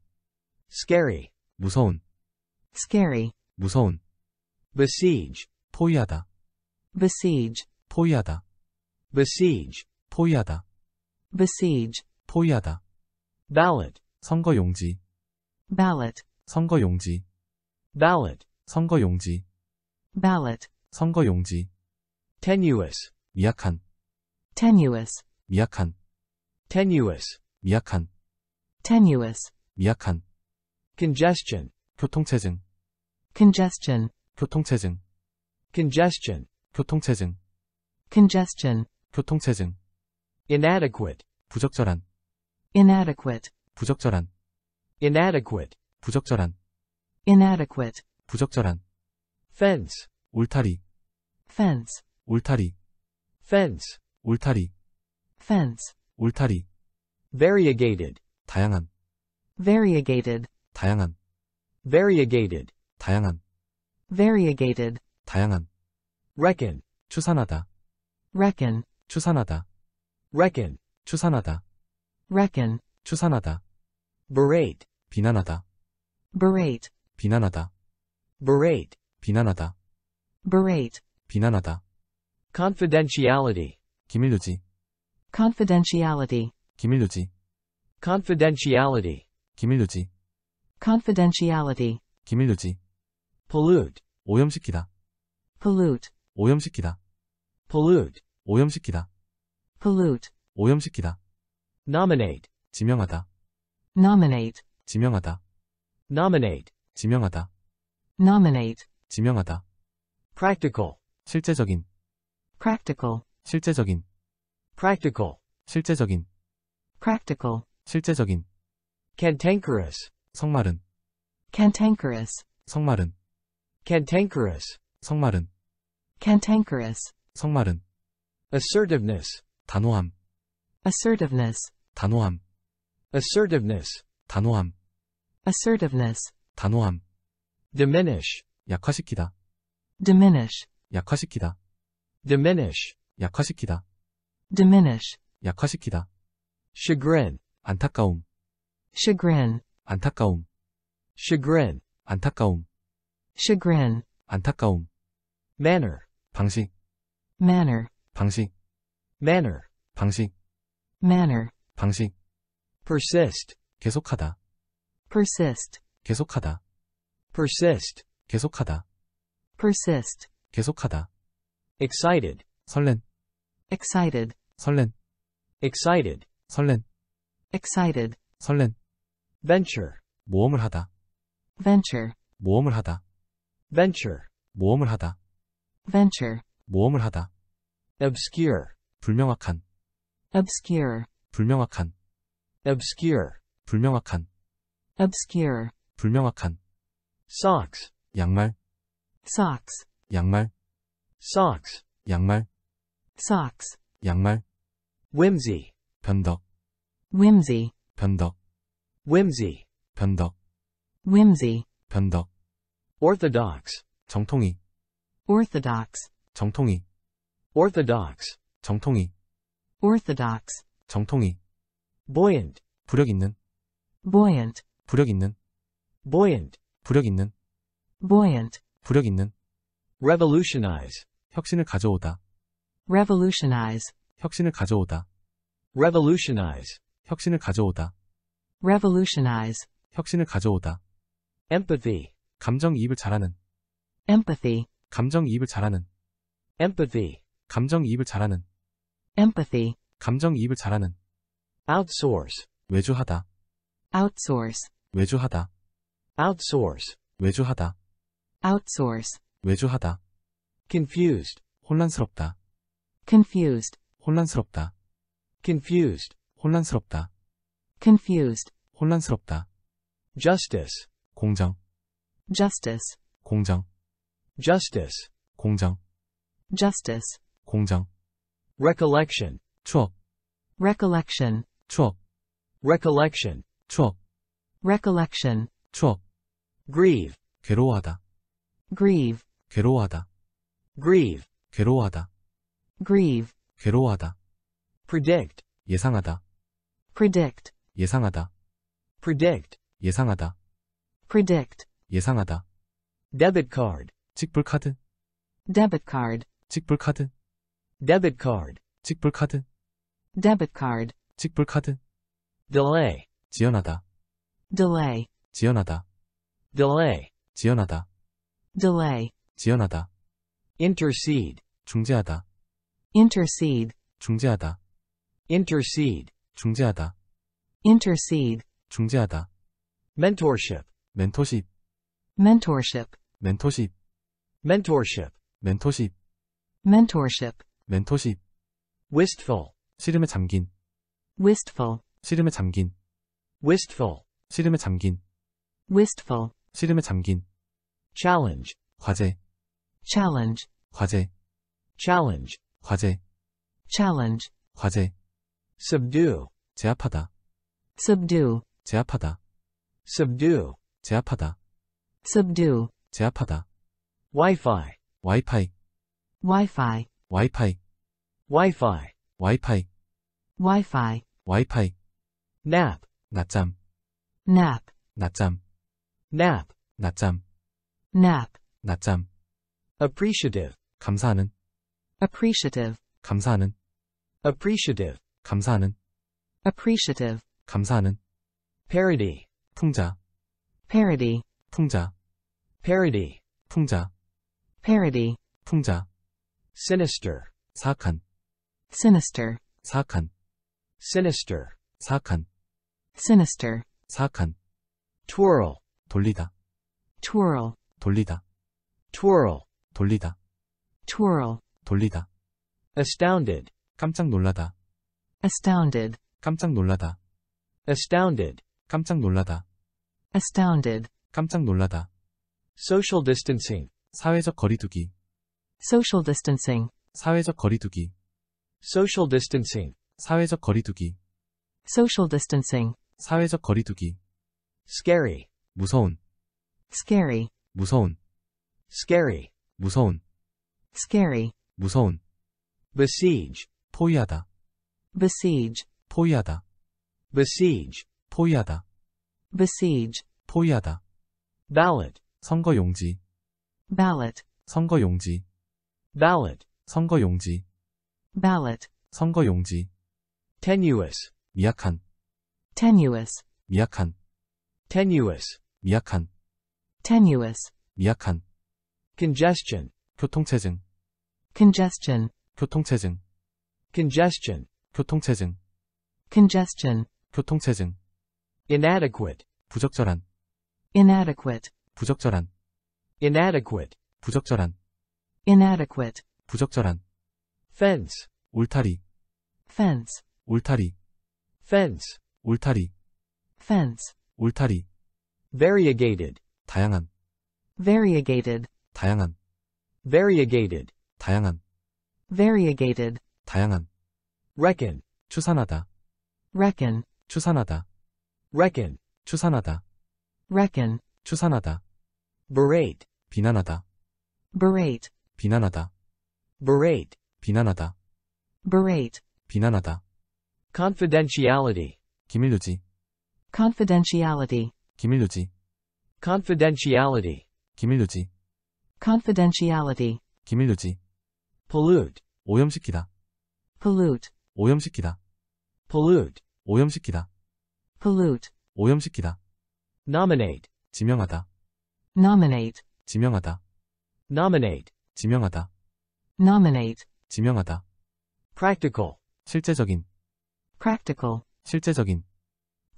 scary 무서운 scary 무서운 besiege 포위하다 besiege 포위하다 besiege, 포위하다. besiege, 포위하다. ballot, 선거용지. ballot, 선거용지. ballot, 선거용지. ballot, 선거용지. tenuous, 미약한. tenuous, 미약한. tenuous, 미약한. tenuous, 미약한. congestion, 교통체증. congestion, 교통체증. congestion, 교통체증. congestion, 교통체증 inadequate 부적절한 inadequate 부적절한 inadequate 부적절한 inadequate 부적절한 fence 울타리 fence 울타리 fence 울타리 fence 울타리 variegated 다양한 variegated 다양한 variegated 다양한 variegated 다양한 reckon 추산하다 reckon 추산하다. reckon. 추산하다. reckon. 추산하다. berate. 비난하다. berate. 비난하다. berate. 비난하다. berate. 비난하다. confidentiality. 기밀유지. confidentiality. 기밀유지. confidentiality. 기밀유지. confidentiality. 기밀유지. pollute. 오염시키다. pollute. 오염시키다. pollute. 오염시키다. pollute. 오염시키다. nominate. 지명하다. nominate. 지명하다. nominate. 지명하다. nominate. 지명하다. practical. 실제적인. practical. 실제적인. practical. 실제적인. practical. 실제적인. cantankerous. 성마른. cantankerous. 성마른. cantankerous. 성마른. cantankerous. 성마른. assertiveness 단호함 assertiveness 단호함 assertiveness 단호함 assertiveness 단호함 diminish 약화시키다 diminish 약화시키다 diminish 약화시키다 diminish 약화시키다 chagrin 안타까움 chagrin 안타까움 chagrin 안타까움 chagrin 안타까움 manner 방식 manner 방식 manner 방식 manner 방식 persist 계속하다 persist 계속하다 persist 계속하다 persist 계속하다 excited 설렌 excited 설렌 excited 설렌 excited 설렌 venture 모험을 하다 venture 모험을 하다 venture 모험을 하다 venture 모험을 하다 obscure 불명확한 obscure 불명확한 obscure 불명확한 obscure 불명확한 socks 양말 socks 양말 socks 양말 socks 양말 whimsy 변덕 whimsy 변덕 whimsy 변덕 whimsy 변덕 orthodox 정통이 orthodox 정통이 orthodox 정통이 orthodox 정통이 buoyant 부력 있는 buoyant 부력 있는 buoyant 부력 있는 buoyant 부력 있는 revolutionize 혁신을 가져오다 revolutionize 혁신을 가져오다 revolutionize 혁신을 가져오다 revolutionize 혁신을 가져오다 empathy 감정이입을 잘하는 empathy 감정이입을 잘하는 empathy 감정이입을 잘하는 empathy 감정이입을 잘하는 outsource 외주하다 outsource 외주하다 outsource 외주하다 outsource 외주하다 confused 혼란스럽다 confused 혼란스럽다 confused 혼란스럽다 confused 혼란스럽다 justice 공정 justice 공정 justice 공정 justice 공장 recollection 추억 recollection 추억 recollection 추억 recollection 추억 grieve 괴로워하다 grieve 괴로워하다 grieve 괴로워하다 grieve 괴로워하다 predict 예상하다 predict 예상하다 predict 예상하다 predict 예상하다 debit card 직불 카드 debit card 직불 카드 debit card 직불 카드 debit card 직불 카드 delay 지연하다 delay 지연하다 delay 지연하다 delay 지연하다 intercede 중재하다 intercede 중재하다 intercede 중재하다 intercede 중재하다 mentorship 멘토십 mentorship 멘토십 mentorship 멘토십 mentorship 멘토십 wistful 시름에 잠긴 wistful 시름에 잠긴 wistful 시름에 잠긴 wistful 시름에 잠긴 challenge 과제 challenge 과제 challenge 과제 challenge 과제 subdue 제압하다 subdue 제압하다 subdue 제압하다 subdue 제압하다 Wi-Fi Wi-Fi Wi-Fi Wi-Fi. Wi-Fi. Wi-Fi. Wi-Fi. Wi-Fi. nap nap, nap nap, nap nap, nap appreciative 감사하는 appreciative 감사하는 appreciative 감사하는 appreciative 감사하는 parody 풍자. parody 풍자. parody 풍자. parody 풍자. sinister 사악한 sinister 사악한 sinister 사악한 sinister 사악한 twirl 돌리다 twirl 돌리다 twirl 돌리다 twirl 돌리다 astounded 깜짝 놀라다 astounded 깜짝 놀라다 astounded 깜짝 놀라다 astounded 깜짝 놀라다 social distancing 사회적 거리두기 social distancing, 사회적 거리두기, social distancing, 사회적 거리두기, social distancing, 사회적 거리두기, scary, 무서운, scary, 무서운, scary, 무서운, scary, 무서운, besiege, 포위하다, besiege, 포위하다, besiege, 포위하다, besiege, 포위하다, ballot, 선거용지, ballot, 선거용지, ballot, 선거용지, ballot, 선거용지, tenuous, 미약한, tenuous, 미약한, tenuous, 미약한, tenuous, 미약한, congestion, 교통체증, congestion, 교통체증, congestion, 교통체증, congestion, 교통체증, inadequate, 부적절한, inadequate, 부적절한, inadequate, 부적절한, inadequate, 부적절한, fence, 울타리, fence, 울타리, fence, 울타리, fence, 울타리, variegated, 다양한, variegated, 다양한, variegated, 다양한, variegated, 다양한, reckon, 추산하다, reckon, 추산하다, reckon, 추산하다, reckon, 추산하다, berate, 비난하다, berate, 비난하다. berate, 비난하다. berate, 비난하다. confidentiality, 기밀유지. confidentiality, 기밀유지. confidentiality, 기밀유지. confidentiality, 기밀유지. pollute, 오염시키다. pollute, 오염시키다. pollute, 오염시키다. pollute, 오염시키다. nominate, 지명하다. nominate, 지명하다. nominate, 지명하다. nominate 지명하다. practical 실제적인 practical 실제적인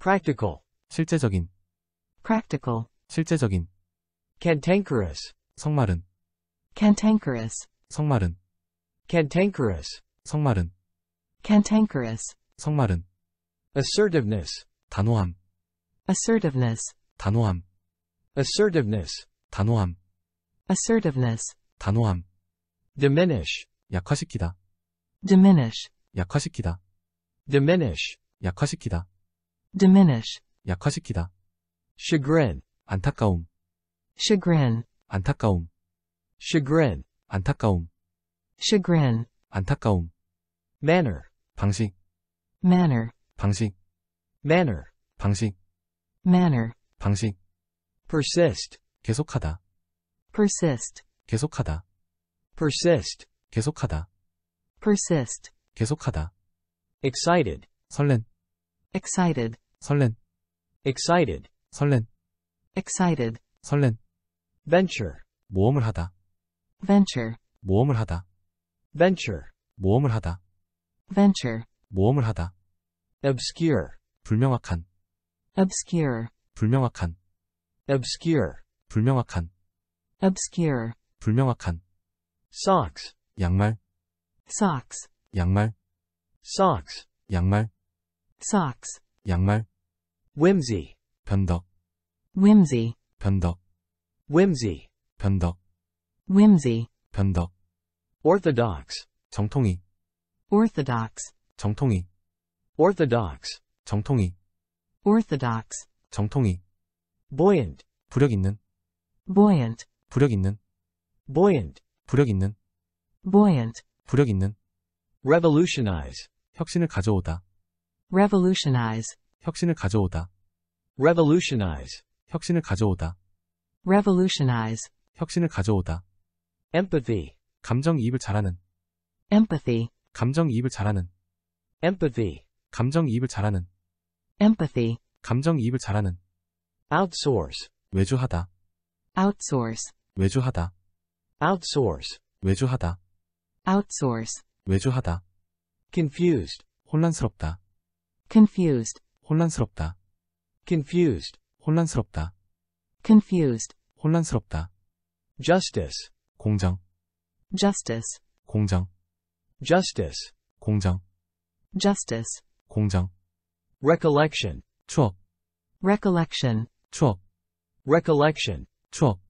practical 실제적인 practical 실제적인 cantankerous 성마른 cantankerous 성마른 cantankerous 성마른 cantankerous 성마른 assertiveness 단호함 assertiveness 단호함 assertiveness 단호함 assertiveness 단호함. diminish, 약화시키다. diminish, 약화시키다. diminish, 약화시키다. diminish, 약화시키다. chagrin, 안타까움. chagrin, 안타까움. chagrin, 안타까움. chagrin, 안타까움. manner, 방식. manner, 방식. manner, 방식. manner, 방식. persist, 계속하다. persist, 계속하다. persist. 계속하다. persist. 계속하다. excited. 설렌. excited. 설렌. excited. 설렌. excited. 설렌. venture. 모험을 하다. venture. 모험을 하다. venture. 모험을 하다. venture. 모험을 하다. obscure. 불명확한. obscure. 불명확한. obscure. 불명확한. obscure. 불명확한 socks 양말 socks 양말 socks 양말 socks 양말 whimsy 변덕 whimsy 변덕 whimsy 변덕 whimsy 변덕 orthodox 정통이 orthodox 정통이 orthodox 정통이 orthodox 정통이 buoyant 부력 있는 buoyant 부력 있는 buoyant, 부력 있는, buoyant, 부력 있는, revolutionize, 혁신을 가져오다, revolutionize, 혁신을 가져오다, revolutionize, 혁신을 가져오다, revolutionize, 혁신을 가져오다, empathy, 감정이입을 잘하는, empathy, 감정이입을 잘하는, empathy, 감정이입을 잘하는, empathy, 감정이입을 잘하는, outsource, 외주하다, outsource, 외주하다, outsource 외주하다 outsource 외주하다 confused 혼란스럽다 confused 혼란스럽다 confused 혼란스럽다 confused 혼란스럽다 justice 공정 justice 공정 justice 공정 justice 공정 recollection 추억 recollection 추억 recollection 추억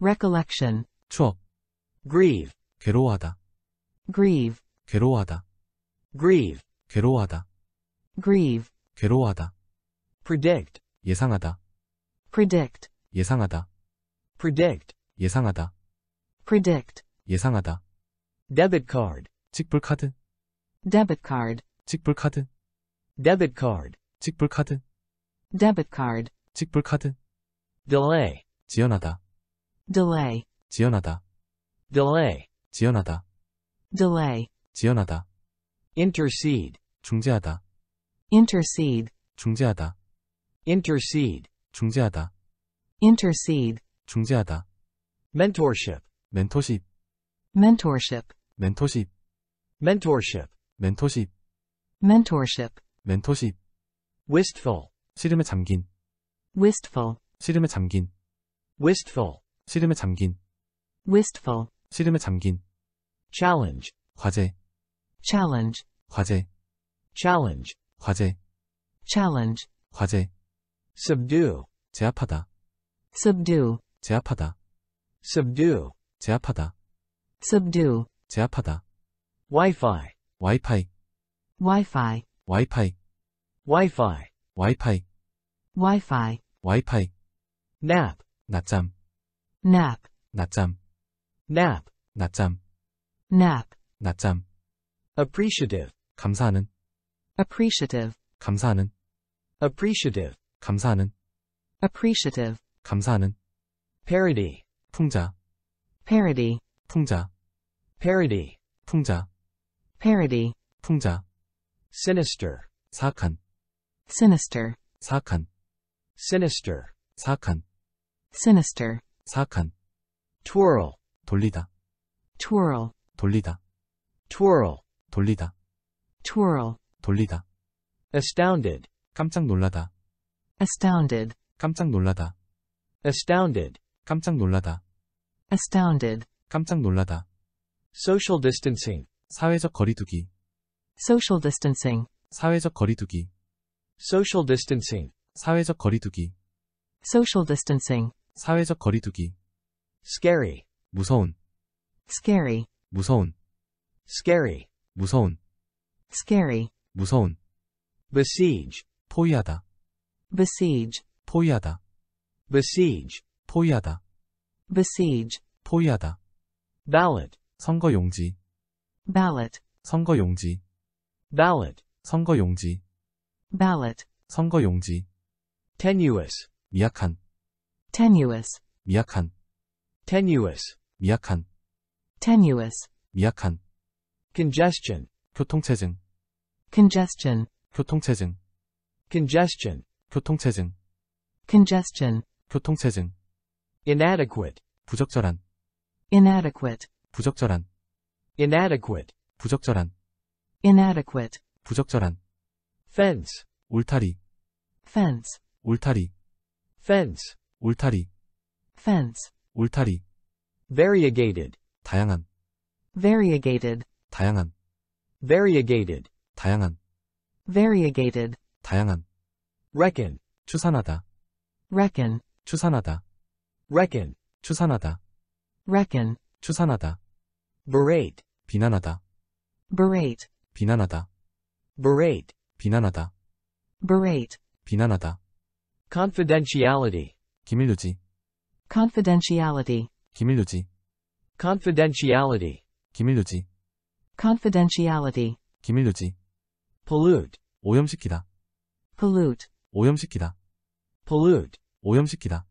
recollection 추억 grieve 괴로워하다 grieve 괴로워하다 grieve 괴로워하다 grieve 괴로워하다 predict 예상하다 predict 예상하다 predict 예상하다 predict 예상하다 debit card 직불 카드 debit card 직불 카드 debit card 직불 카드 debit card 직불 카드 delay 지연하다 delay 지연하다 delay, 지연하다, delay, 지연하다, intercede, 중재하다, intercede, 중재하다, intercede, 중재하다, intercede, 중재하다, mentorship, 멘토십, mentorship, 멘토십, mentorship, 멘토십, mentorship, 멘토십, wistful, 시름에 잠긴, wistful, 시름에 잠긴, wistful, 시름에 잠긴, wistful, 시름에 잠긴 challenge 과제 challenge 과제 challenge 과제 challenge 과제 subdue 제압하다 subdue 제압하다 subdue 제압하다 subdue 제압하다 wifi 와이파이 와이파이 와이파이 와이파이 와이파이 와이파이 와이파이 nap 낮잠 nap 낮잠 nap, 낮잠, nap, 낮잠, appreciative, 감사하는, appreciative, 감사하는, appreciative, 감사하는, appreciative, 감사하는, parody, 풍자, parody, 풍자, parody, 풍자, parody, 풍자, sinister, 사악한, sinister, 사악한, sinister, 사악한, sinister, 사악한, twirl, 돌리다 twirl 돌리다 twirl 돌리다 twirl 돌리다 astounded 깜짝 놀라다 astounded 깜짝 놀라다 astounded 깜짝 놀라다 astounded 깜짝 놀라다 social distancing 사회적 거리두기 social distancing 사회적 거리두기 social distancing 사회적 거리두기 social distancing 사회적 거리두기 scary 무서운 scary 무서운 scary 무서운 scary 무서운 besiege 포위하다 besiege 포위하다 besiege 포위하다 besiege 포위하다 ballot 선거용지 ballot 선거용지 ballot 선거용지 ballot 선거용지 tenuous 미약한 tenuous 미약한 tenuous 미약한 tenuous 미약한 congestion 교통체증 congestion 교통체증 congestion 교통체증 congestion 교통체증 inadequate 부적절한 inadequate 부적절한 inadequate 부적절한 inadequate 부적절한 fence 울타리 fence 울타리 fence 울타리 fence 울타리 variegated 다양한 variegated 다양한 variegated 다양한 variegated 다양한 reckon 추산하다 reckon 추산하다 reckon 추산하다 reckon 추산하다 berate 비난하다 berate 비난하다 berate 비난하다 berate 비난하다 confidentiality 기밀 유지. confidentiality 기밀유지 confidentiality 기밀유지 confidentiality 기밀유지 pollute 오염시키다 pollute 오염시키다 pollute 오염시키다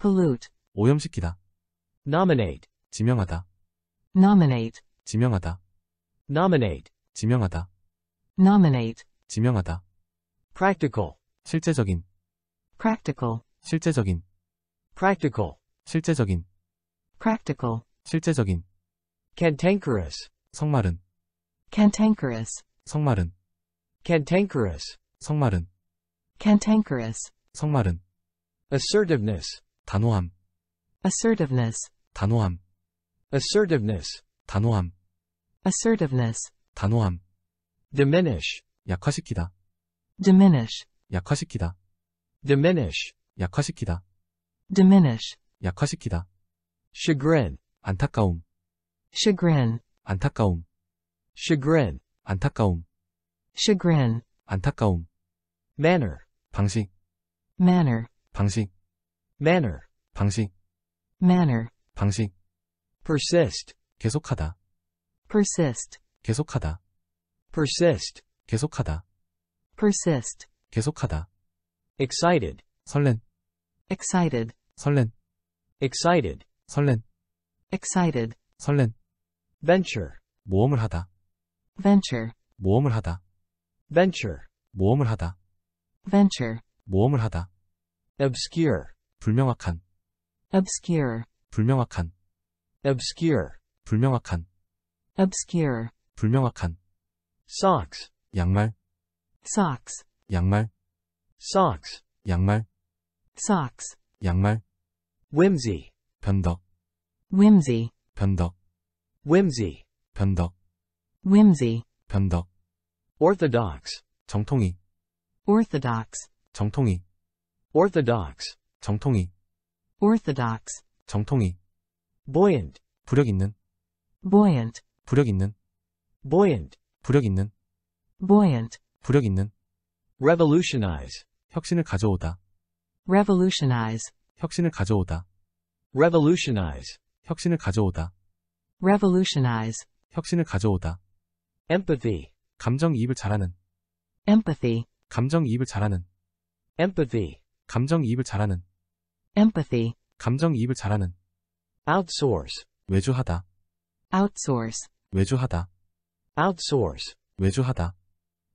pollute 오염시키다 nominate 지명하다 nominate 지명하다 nominate 지명하다 nominate 지명하다 practical 실제적인 practical 실제적인 practical 실제적인 practical, 실제적인 cantankerous, 성말은 cantankerous, 성말은 cantankerous, 성말은 cantankerous, 성말은 assertiveness, 단호함 assertiveness, 단호함 assertiveness, 단호함 assertiveness, 단호함 diminish, 약화시키다 diminish, 약화시키다 diminish, 약화시키다 diminish, 약화시키다 chagrin 안타까움 chagrin 안타까움 chagrin 안타까움 chagrin 안타까움 manner 방식 manner 방식 manner 방식 manner 방식 persist 계속하다 persist 계속하다 persist 계속하다 persist 계속하다 excited 설렌 excited 설렌 excited 설렌 excited 설렌 venture 모험을 하다 venture 모험을 하다 venture 모험을 하다 venture 모험을 하다 obscure 불명확한 obscure 불명확한 obscure 불명확한 obscure 불명확한 socks 양말 socks 양말 socks 양말 socks 양말 whimsy 변덕 whimsy 변덕 whimsy 변덕 whimsy 변덕 orthodox 정통이 orthodox 정통이 orthodox 정통이 orthodox 정통이 buoyant 부력 있는 buoyant 부력 있는 buoyant 부력 있는 buoyant 부력 있는 revolutionize 혁신을 가져오다 revolutionize 혁신을 가져오다 revolutionize 혁신을 가져오다 revolutionize 혁신을 가져오다 empathy 감정이입을 잘하는 empathy 감정이입을 잘하는 empathy 감정이입을 잘하는 empathy 감정이입을 잘하는 outsource 외주하다 outsource 외주하다 outsource 외주하다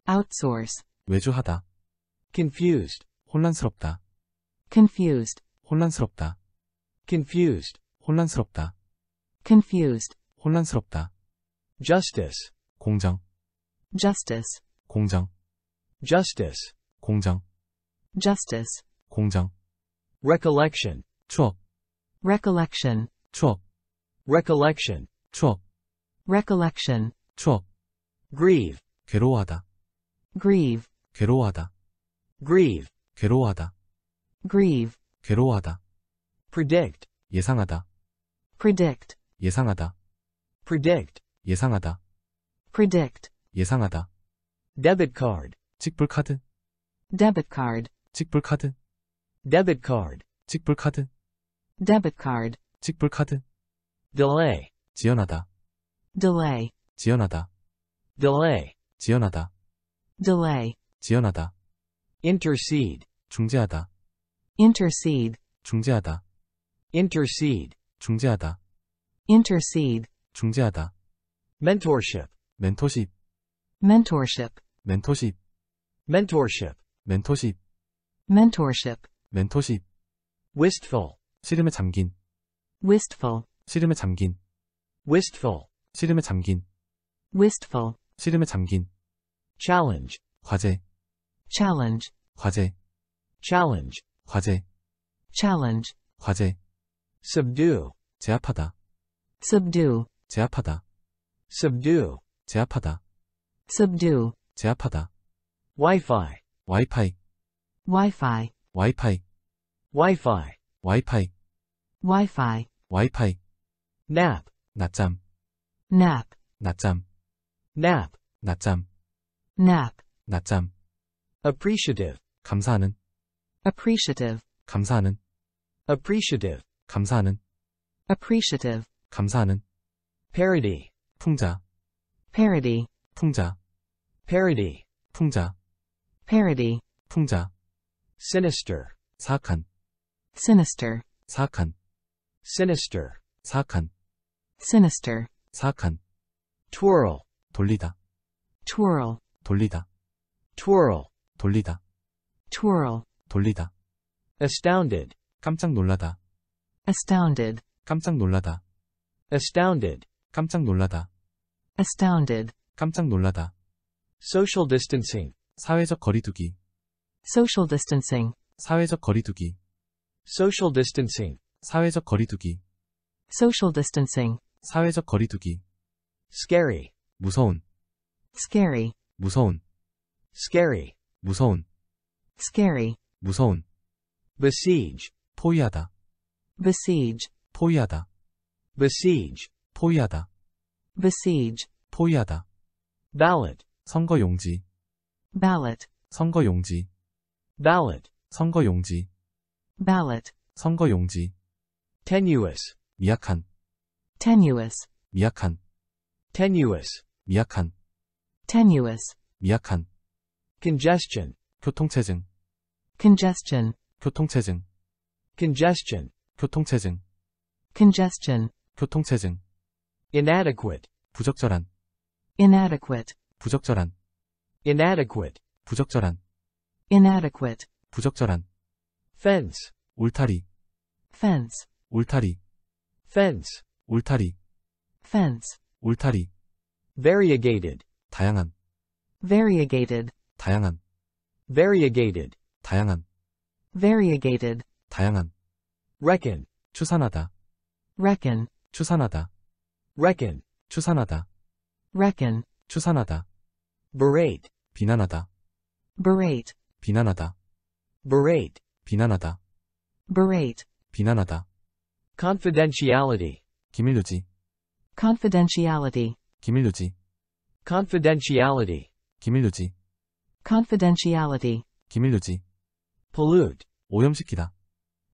outsource 외주하다 confused 혼란스럽다 confused 혼란스럽다 confused 혼란스럽다 confused 혼란스럽다 justice 공정 justice 공정 justice 공정 justice 공정 recollection 추억 recollection 추억 recollection 추억 recollection 추억 grieve 괴로워하다 grieve 괴로워하다 grieve 괴로워하다 grieve 괴로워하다 predict 예상하다 predict 예상하다 predict 예상하다 predict 예상하다 debit card 직불 카드 debit card 직불 카드 debit card 직불 카드 debit card 직불 카드 delay 지연하다 delay 지연하다 delay 지연하다 delay 지연하다 intercede 중재하다 intercede 중재하다 intercede 중재하다 intercede 중재하다 mentorship 멘토십 mentorship 멘토십 mentorship 멘토십 mentorship 멘토십 wistful 시름에 잠긴 wistful 시름에 잠긴 wistful 시름에 잠긴 wistful 시름에 잠긴 challenge 과제 challenge 과제 challenge 과제 challenge 과제 subdue 제압하다 subdue 제압하다 subdue 제압하다 subdue 제압하다 Wi-Fi Wi-Fi Wi-Fi Wi-Fi Wi-Fi Wi-Fi Wi-Fi Wi-Fi nap 낮잠 nap 낮잠 nap 낮잠 nap 낮잠 appreciative 감사하는 appreciative 감사하는 appreciative 감사하는 appreciative 감사하는 parody 풍자 parody 풍자 parody 풍자 parody 풍자 sinister 사악한 sinister 사악한 sinister 사악한 sinister 사악한 twirl 돌리다 twirl 돌리다 twirl 돌리다 twirl 돌리다 astounded 깜짝 놀라다 astounded, 깜짝 놀라다. astounded, 깜짝 놀라다. astounded, 깜짝 놀라다. social distancing, 사회적 거리두기. social distancing, 사회적 거리두기. social distancing, 사회적 거리두기. social distancing, 사회적 거리두기. scary, 무서운. scary, 무서운. scary, 무서운. scary, 무서운. besiege, 포위하다. besiege, 포위하다. besiege, 포위하다. besiege, 포위하다. ballot, 선거용지. ballot, 선거용지. ballot, 선거용지. ballot, 선거용지. tenuous, 미약한. tenuous, 미약한. tenuous, 미약한. tenuous, 미약한. congestion, 교통체증. congestion, 교통체증. congestion, 교통체증 congestion 교통체증 inadequate 부적절한 inadequate 부적절한 inadequate 부적절한 inadequate 부적절한 fence 울타리 fence 울타리 fence 울타리 fence 울타리 variegated 다양한 variegated 다양한 variegated 다양한 variegated 다양한 reckon 추산하다 reckon 추산하다 reckon 추산하다 reckon 추산하다 berate 비난하다 berate 비난하다 berate 비난하다 berate 비난하다 confidentiality 기밀유지 confidentiality 기밀유지 confidentiality 기밀유지 confidentiality 기밀유지 pollute 오염시키다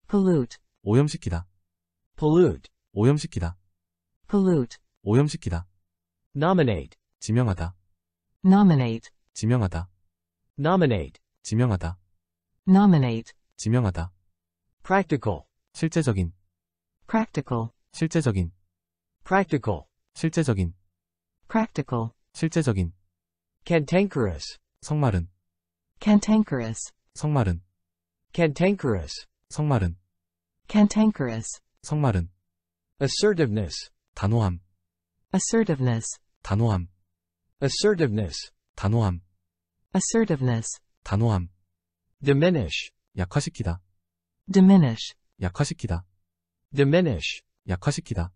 pollute 오염시키다. pollute, 오염시키다. pollute, 오염시키다. nominate, 지명하다. nominate, 지명하다. nominate, 지명하다. nominate, 지명하다. practical, 실제적인. practical, 실제적인. practical, 실제적인. practical, 실제적인. cantankerous, 성마른. cantankerous, 성마른. cantankerous, 성마른. cantankerous, 성마른, assertiveness, 단호함, assertiveness, 단호함, assertiveness, 단호함, assertiveness, 단호함, diminish, 약화시키다, diminish, 약화시키다, diminish, 약화시키다,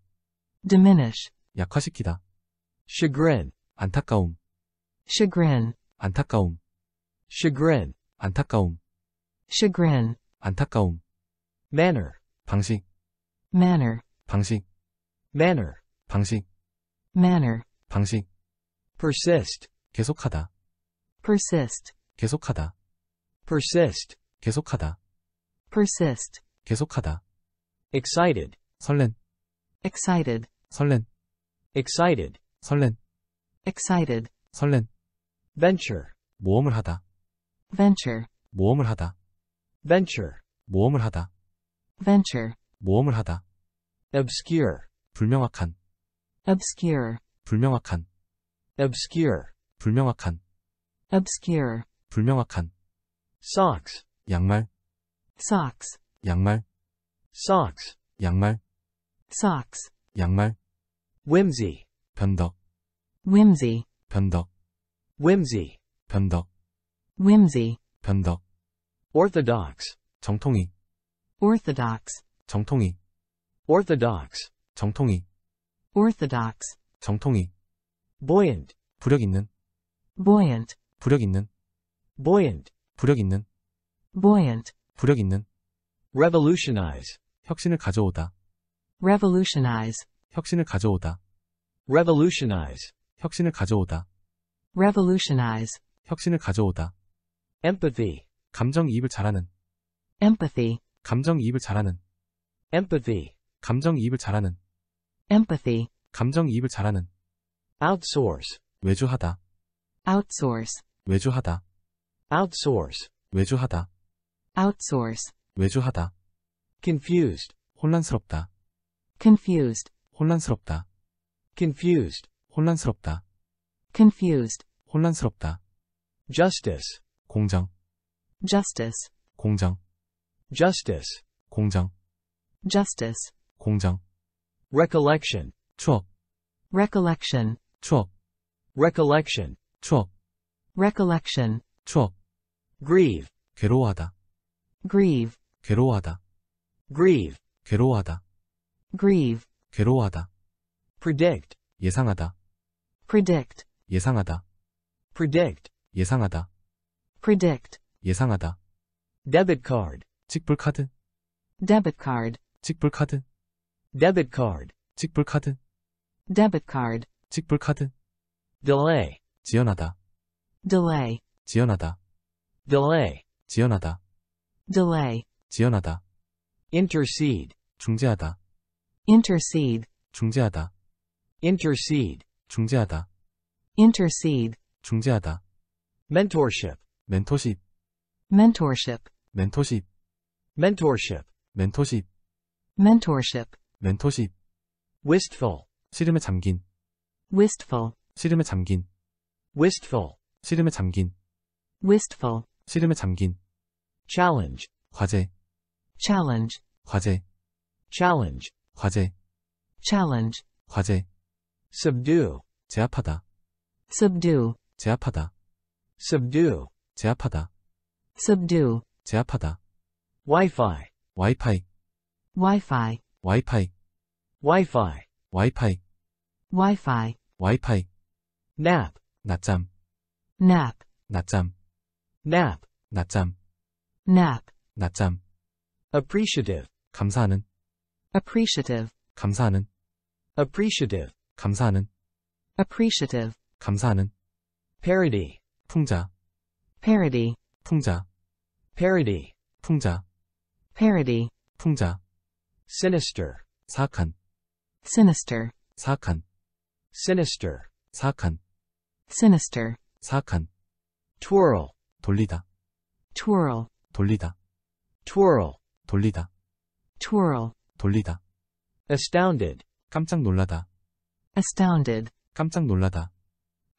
diminish, 약화시키다, chagrin, 안타까움, chagrin, 안타까움, chagrin, 안타까움, chagrin, 안타까움, manner, 방식 manner 방식 manner 방식 manner 방식 persist 계속하다 persist 계속하다 persist 계속하다 persist 계속하다 excited 설렌 excited 설렌 excited 설렌 excited 설렌 venture 모험을 하다 venture 모험을 하다 venture 모험을 하다 venture 모험을 하다 obscure 불명확한 obscure 불명확한 obscure 불명확한 obscure 불명확한 socks 양말 socks 양말 socks 양말 socks 양말 whimsy 변덕 whimsy 변덕 whimsy 변덕 whimsy 변덕 orthodox 정통이 orthodox 정통이 orthodox 정통이 orthodox 정통이 buoyant 부력 있는 buoyant 부력 있는 buoyant 부력 있는 buoyant 부력 있는 revolutionize 혁신을 가져오다 revolutionize 혁신을 가져오다 revolutionize 혁신을 가져오다 revolutionize 혁신을 가져오다 empathy 감정이입을 잘하는 empathy 감정이입을 잘하는 empathy 감정이입을 잘하는 empathy 감정이입을 잘하는 outsource 외주하다 outsource 외주하다 outsource 외주하다 outsource 외주하다 confused 혼란스럽다 confused 혼란스럽다 confused 혼란스럽다 confused 혼란스럽다 justice 공정 justice 공정 justice 공장 justice 공장 recollection 추억 recollection 추억 recollection 추억 recollection 추억 grieve 괴로워하다 grieve 괴로워하다 grieve 괴로워하다 grieve 괴로워하다 predict 예상하다 predict 예상하다 predict 예상하다 predict 예상하다 debit card 직불 카드 debit card 직불 카드 debit card 직불 카드 debit card 직불 카드 delay 지연하다 delay 지연하다 delay 지연하다 delay 지연하다 intercede 중재하다 intercede 중재하다 intercede 중재하다 intercede 중재하다 mentorship 멘토십 mentorship 멘토십 mentorship mentorship. mentorship mentorship. wistful 시름에 잠긴 wistful 시름에 잠긴 wistful 시름에 잠긴 wistful 시름에 잠긴 challenge 과제 challenge 과제 challenge 과제 challenge 과제 subdue 제압하다 subdue 제압하다 subdue 제압하다 subdue 제압하다 Wi-Fi. Wi-Fi. Wi-Fi. Wi-Fi. Wi-Fi. Wi-Fi. Wi-Fi. Wi-Fi. nap 낮잠 nap 낮잠 nap 낮잠 nap 낮잠 appreciative 감사하는 appreciative 감사하는 appreciative 감사하는 appreciative 감사하는 parody 풍자 parody 풍자 parody 풍자 parody 풍자 sinister 사악한 sinister 사악한 sinister 사악한 sinister 사악한 twirl 돌리다 twirl 돌리다 twirl 돌리다 twirl 돌리다 astounded 깜짝 놀라다 astounded 깜짝 놀라다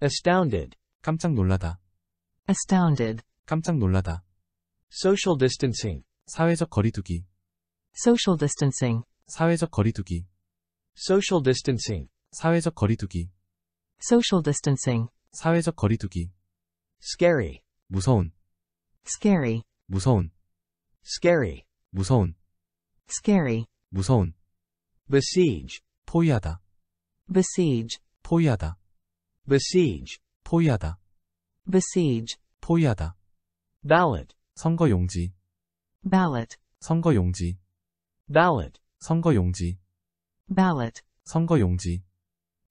astounded 깜짝 놀라다 astounded 깜짝 놀라다 social distancing 사회적 거리두기 social distancing 사회적 거리두기 social distancing 사회적 거리두기 social distancing 사회적 거리두기 scary 무서운 scary 무서운 scary 무서운 scary 무서운 besiege 포위하다 besiege 포위하다 besiege 포위하다 besiege 포위하다 ballot 선거 용지 ballot 선거용지 ballot 선거용지 ballot 선거용지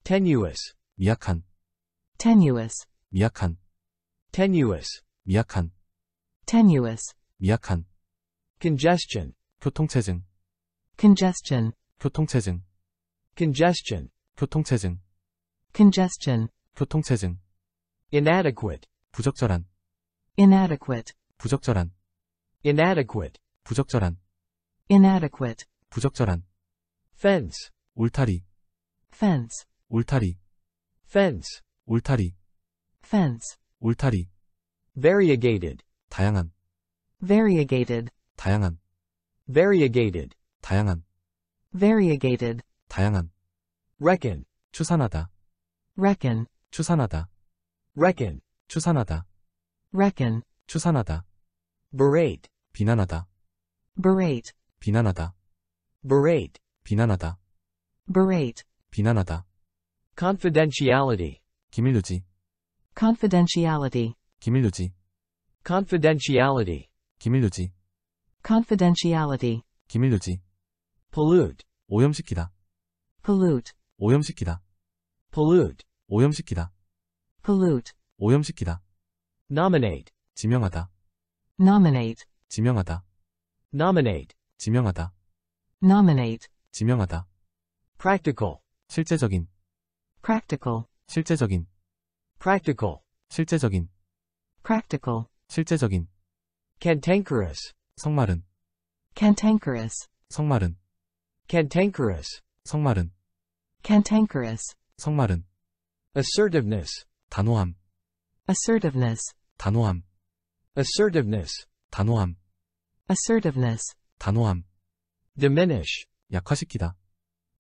tenuous 미약한 tenuous 미약한 tenuous 미약한 tenuous 미약한 congestion 교통체증 congestion 교통체증 congestion 교통체증 congestion 교통체증 inadequate 부적절한 inadequate 부적절한 inadequate 부적절한 inadequate 부적절한 fence 울타리 fence 울타리 fence 울타리 fence 울타리 variegated 다양한 variegated 다양한 variegated 다양한 variegated 다양한 reckon 추산하다 reckon 추산하다 reckon 추산하다 reckon 추산하다 berate 비난하다 berate 비난하다 berate 비난하다 berate 비난하다 confidentiality 기밀 유지. confidentiality 기밀 유지. confidentiality 기밀 유지. confidentiality 기밀 유지. pollute 오염시키다 pollute 오염시키다 pollute 오염시키다 pollute 오염시키다 nominate 지명하다 nominate 지명하다 nominate 지명하다 nominate 지명하다 practical 실제적인 practical 실제적인 practical 실제적인 practical 실제적인 cantankerous 성마른 cantankerous 성마른 cantankerous 성마른 cantankerous 성마른 assertiveness 단호함 assertiveness 단호함 assertiveness 단호함 assertiveness 단호함 diminish 약화시키다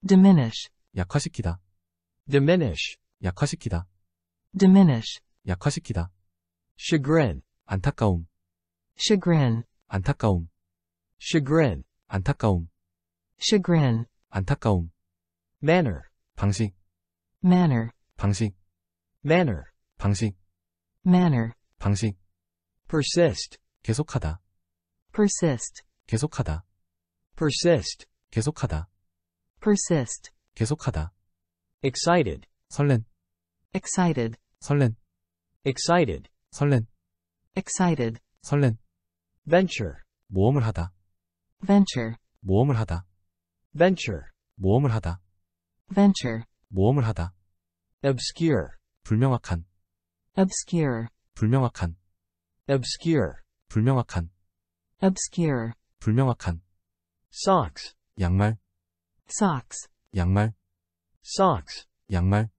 diminish 약화시키다 diminish 약화시키다 diminish 약화시키다 chagrin 안타까움 chagrin 안타까움 chagrin 안타까움 chagrin 안타까움 manner 방식 manner 방식 manner 방식 manner 방식 persist, 계속하다, persist, 계속하다, persist, 계속하다, persist, 계속하다, excited, 설렌, excited, 설렌, excited, 설렌, excited, 설렌, venture, 모험을 하다, venture, 모험을 하다, venture, 모험을 하다, venture, 모험을 하다, obscure, 불명확한, obscure, 불명확한, obscure 불명확한 obscure 불명확한 socks 양말 socks 양말 socks 양말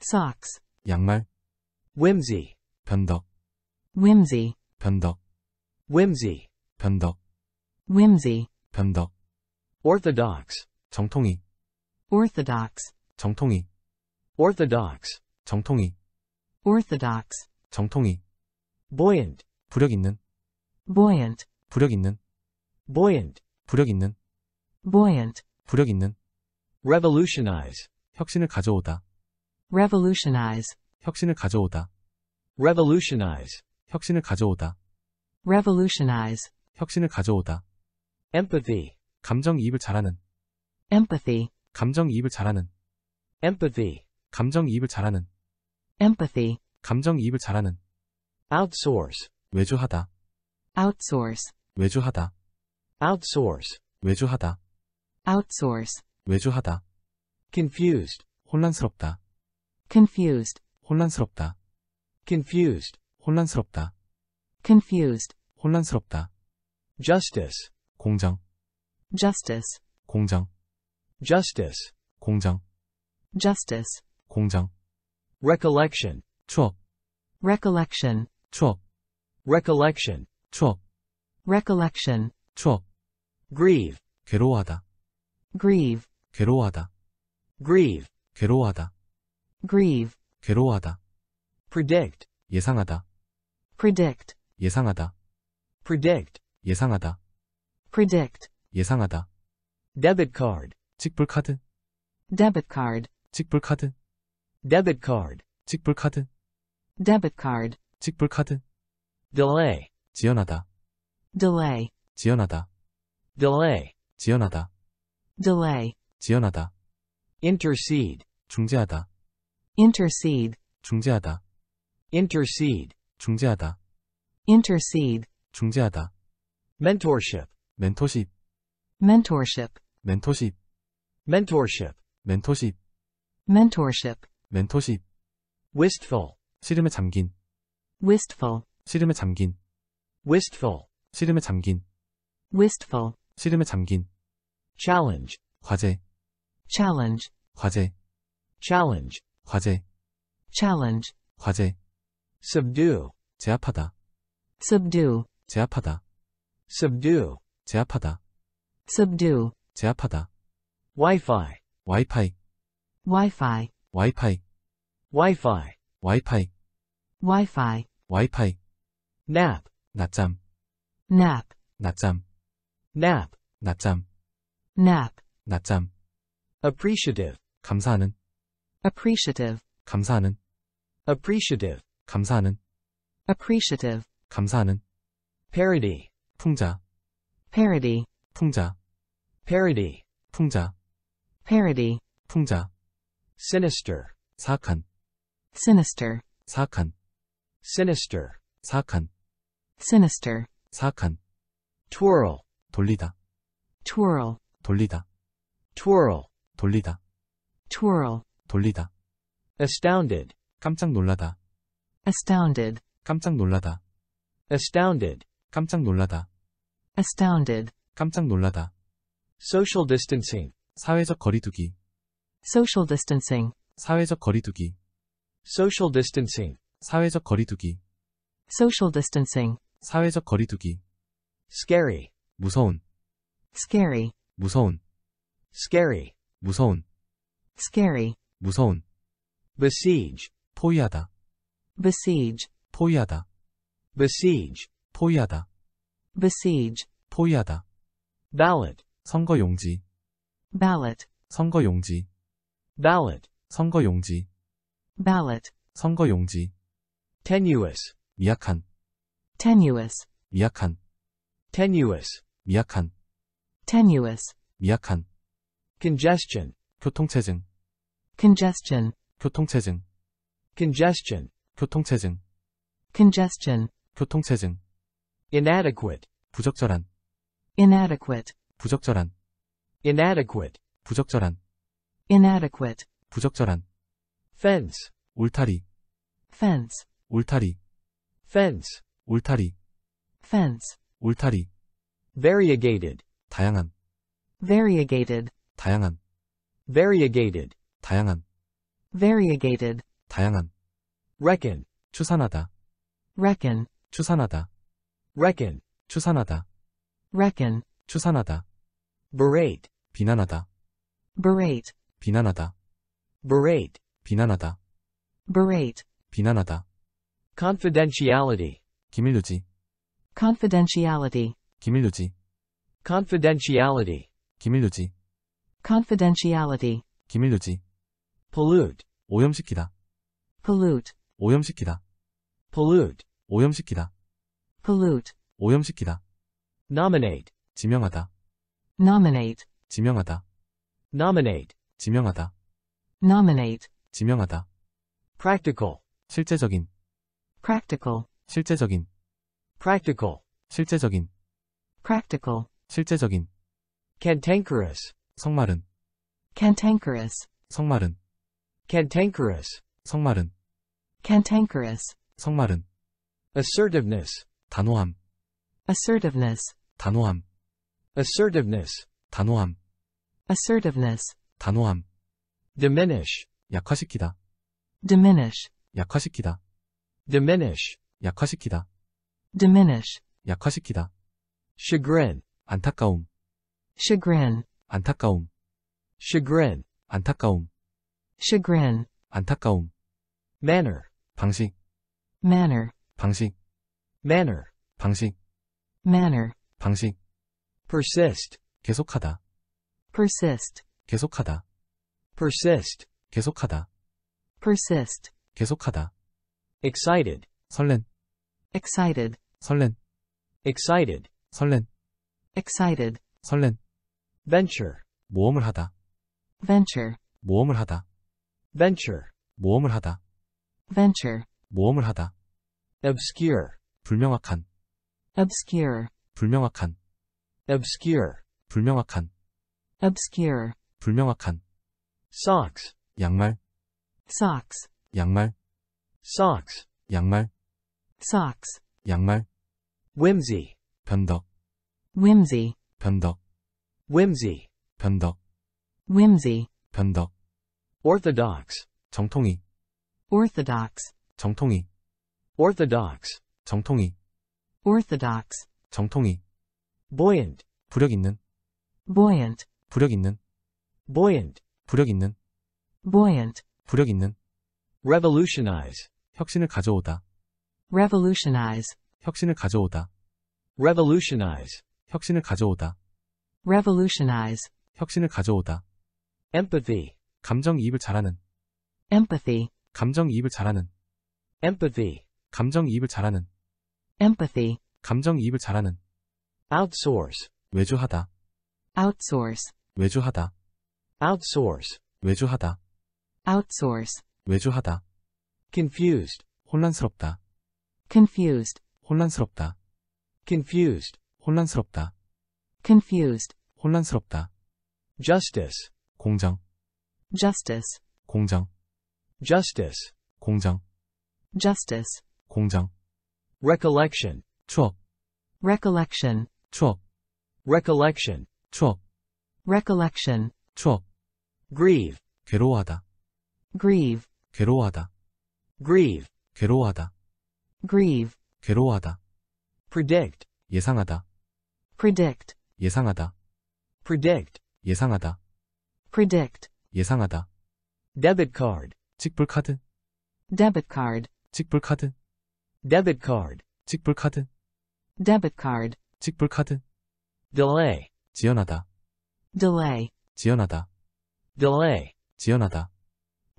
socks 양말 whimsy 변덕 whimsy 변덕 whimsy 변덕 whimsy 변덕 orthodox 정통이 orthodox 정통이 orthodox 정통이 orthodox 정통이 buoyant 부력 있는 buoyant 부력 있는 buoyant 부력 있는 buoyant 부력 있는 revolutionize 혁신을 가져오다 revolutionize 혁신을 가져오다 revolutionize 혁신을 가져오다 revolutionize 혁신을 가져오다 empathy 감정이입을 잘하는 empathy 감정이입을 잘하는 empathy 감정이입을 잘하는 empathy 감정이입을 잘하는 outsource 외주하다 outsource 외주하다 outsource 외주하다 outsource 외주하다 confused 혼란스럽다 confused 혼란스럽다 confused 혼란스럽다 confused 혼란스럽다 justice 공정 justice 공정 justice 공정 justice 공정 recollection 추억 recollection 추억 recollection 추억 recollection 추억 grieve 괴로워하다 grieve 괴로워하다 grieve 괴로워하다 grieve 괴로워하다 predict 예상하다 predict 예상하다 predict 예상하다 predict 예상하다 debit card 직불 카드 debit card 직불 debit card 직불 debit card 직불 카드 delay 지연하다 delay 지연하다 delay 지연하다 delay 지연하다 intercede 중재하다 intercede 중재하다 intercede 중재하다 intercede 중재하다 mentorship 멘토십 mentorship 멘토십 mentorship 멘토십 mentorship 멘토십 wistful 시름에 잠긴 wistful 시름에 잠긴 wistful 시름에 잠긴 wistful 시름에 잠긴 challenge 과제 challenge 과제 challenge 과제 challenge 과제 subdue 제압하다 subdue 제압하다 subdue 제압하다 subdue 제압하다 wifi 와이파이 와이파이 와이파이 와이파이 와이파이 Wi-Fi. Wi-Fi. nap, 낮잠. nap, 낮잠. nap, 낮잠. nap. 낮잠. appreciative, 감사하는. appreciative, 감사하는. appreciative, 감사하는. appreciative. 감사하는. parody, 풍자. parody, 풍자. parody, 풍자. parody, 풍자. sinister, 사악한. sinister, 사악한. sinister, 사악한, sinister, 사악한, twirl, 돌리다, twirl, 돌리다, twirl, 돌리다, twirl, 돌리다, astounded, 깜짝 놀라다, astounded, 깜짝 놀라다, astounded, 깜짝 놀라다, astounded, 깜짝 놀라다, social distancing, 사회적 거리두기, social distancing, 사회적 거리두기, social distancing, 사회적 거리두기 social distancing 사회적 거리두기 scary 무서운 scary 무서운 scary 무서운 scary 무서운 besiege 포위하다 besiege 포위하다 besiege 포위하다 besiege 포위하다 ballot 선거 용지 ballot 선거 용지 ballot 선거 용지 ballot 선거 용지 tenuous 미약한 tenuous 미약한 tenuous 미약한 tenuous 미약한 congestion 교통체증 congestion 교통체증 congestion 교통체증 congestion 교통체증 inadequate 부적절한 inadequate 부적절한 inadequate 부적절한 inadequate 부적절한 fence 울타리 fence 울타리 fence 울타리 fence 울타리 variegated 다양한 variegated 다양한 variegated 다양한 variegated 다양한 reckon 추산하다 reckon 추산하다 reckon 추산하다 reckon 추산하다 berate 비난하다 berate 비난하다 berate 비난하다 berate 비난하다 confidentiality 기밀유지 confidentiality 기밀유지 confidentiality 기밀유지 confidentiality 기밀유지 pollute 오염시키다 pollute 오염시키다 pollute 오염시키다 pollute 오염시키다 nominate 지명하다 nominate 지명하다 nominate 지명하다 nominate 지명하다 practical 실제적인 practical 실제적인 practical 실제적인 practical 실제적인 cantankerous 성마른 cantankerous 성마른 cantankerous 성마른 cantankerous 성마른 assertiveness 단호함 assertiveness 단호함 assertiveness 단호함 assertiveness 단호함 diminish 약화시키다 diminish 약화시키다 diminish, 약화시키다. diminish, 약화시키다. chagrin, 안타까움. chagrin, 안타까움. chagrin, 안타까움. chagrin, 안타까움. manner, 방식. manner, 방식. manner, 방식. manner, 방식. persist, 계속하다. persist, 계속하다. persist, 계속하다. persist, 계속하다. excited 설렌 excited 설렌 excited 설렌 excited 설렌 venture 모험을 하다 venture 모험을 하다 venture 모험을 하다 venture 모험을 하다 obscure 불명확한 obscure 불명확한 obscure 불명확한 obscure 불명확한 socks 양말 socks 양말 socks 양말 socks 양말 whimsy 변덕 whimsy 변덕 whimsy 변덕 whimsy 변덕 orthodox 정통이 orthodox 정통이 orthodox 정통이 orthodox 정통이 buoyant 부력 있는 buoyant 부력 있는 buoyant 부력 있는 buoyant 부력 있는 revolutionize 혁신을 가져오다. revolutionize 혁신을 가져오다. revolutionize 혁신을 가져오다. revolutionize 혁신을 가져오다. empathy 감정이입을 잘하는 empathy 감정이입을 잘하는 empathy 감정이입을 잘하는 empathy 감정이입을 잘하는 outsource 외주하다 outsource 외주하다 outsource 외주하다 outsource 외주하다 confused 혼란스럽다 confused 혼란스럽다 confused 혼란스럽다 confused 혼란스럽다 justice 공정 justice 공정 justice 공정 justice 공정 recollection 추억 recollection 추억 recollection 추억 recollection 추억 grieve 괴로워하다 grieve 괴로워하다 grieve 괴로워하다 grieve 괴로워하다 predict 예상하다 predict 예상하다 predict 예상하다 predict 예상하다 debit card 직불 카드 debit card 직불 카드 debit card 직불 카드 debit card 직불 카드 delay 지연하다 delay 지연하다 delay 지연하다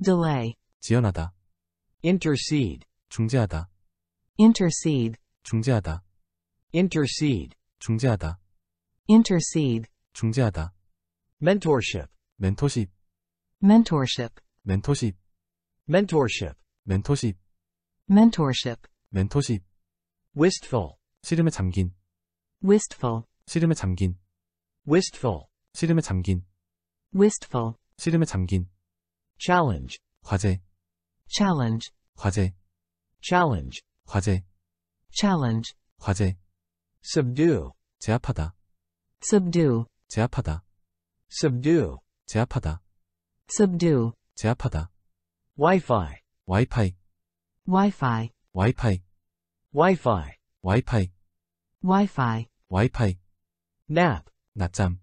delay 지연하다 intercede 중재하다 intercede 중재하다 intercede 중재하다 intercede 중재하다 mentorship 멘토십 mentorship 멘토십 mentorship 멘토십 mentorship 멘토십 wistful 시름에 잠긴 wistful 시름에 잠긴 wistful 시름에 잠긴 wistful 시름에 잠긴 challenge 과제 challenge 화제. challenge 화제. challenge 화제. subdue 제압하다 subdue 제압하다 subdue 제압하다 subdue 제압하다 wifi 와이파이 와이파이 와이파이 와이파이 와이파이 와이파이 와이파이 nap 낮잠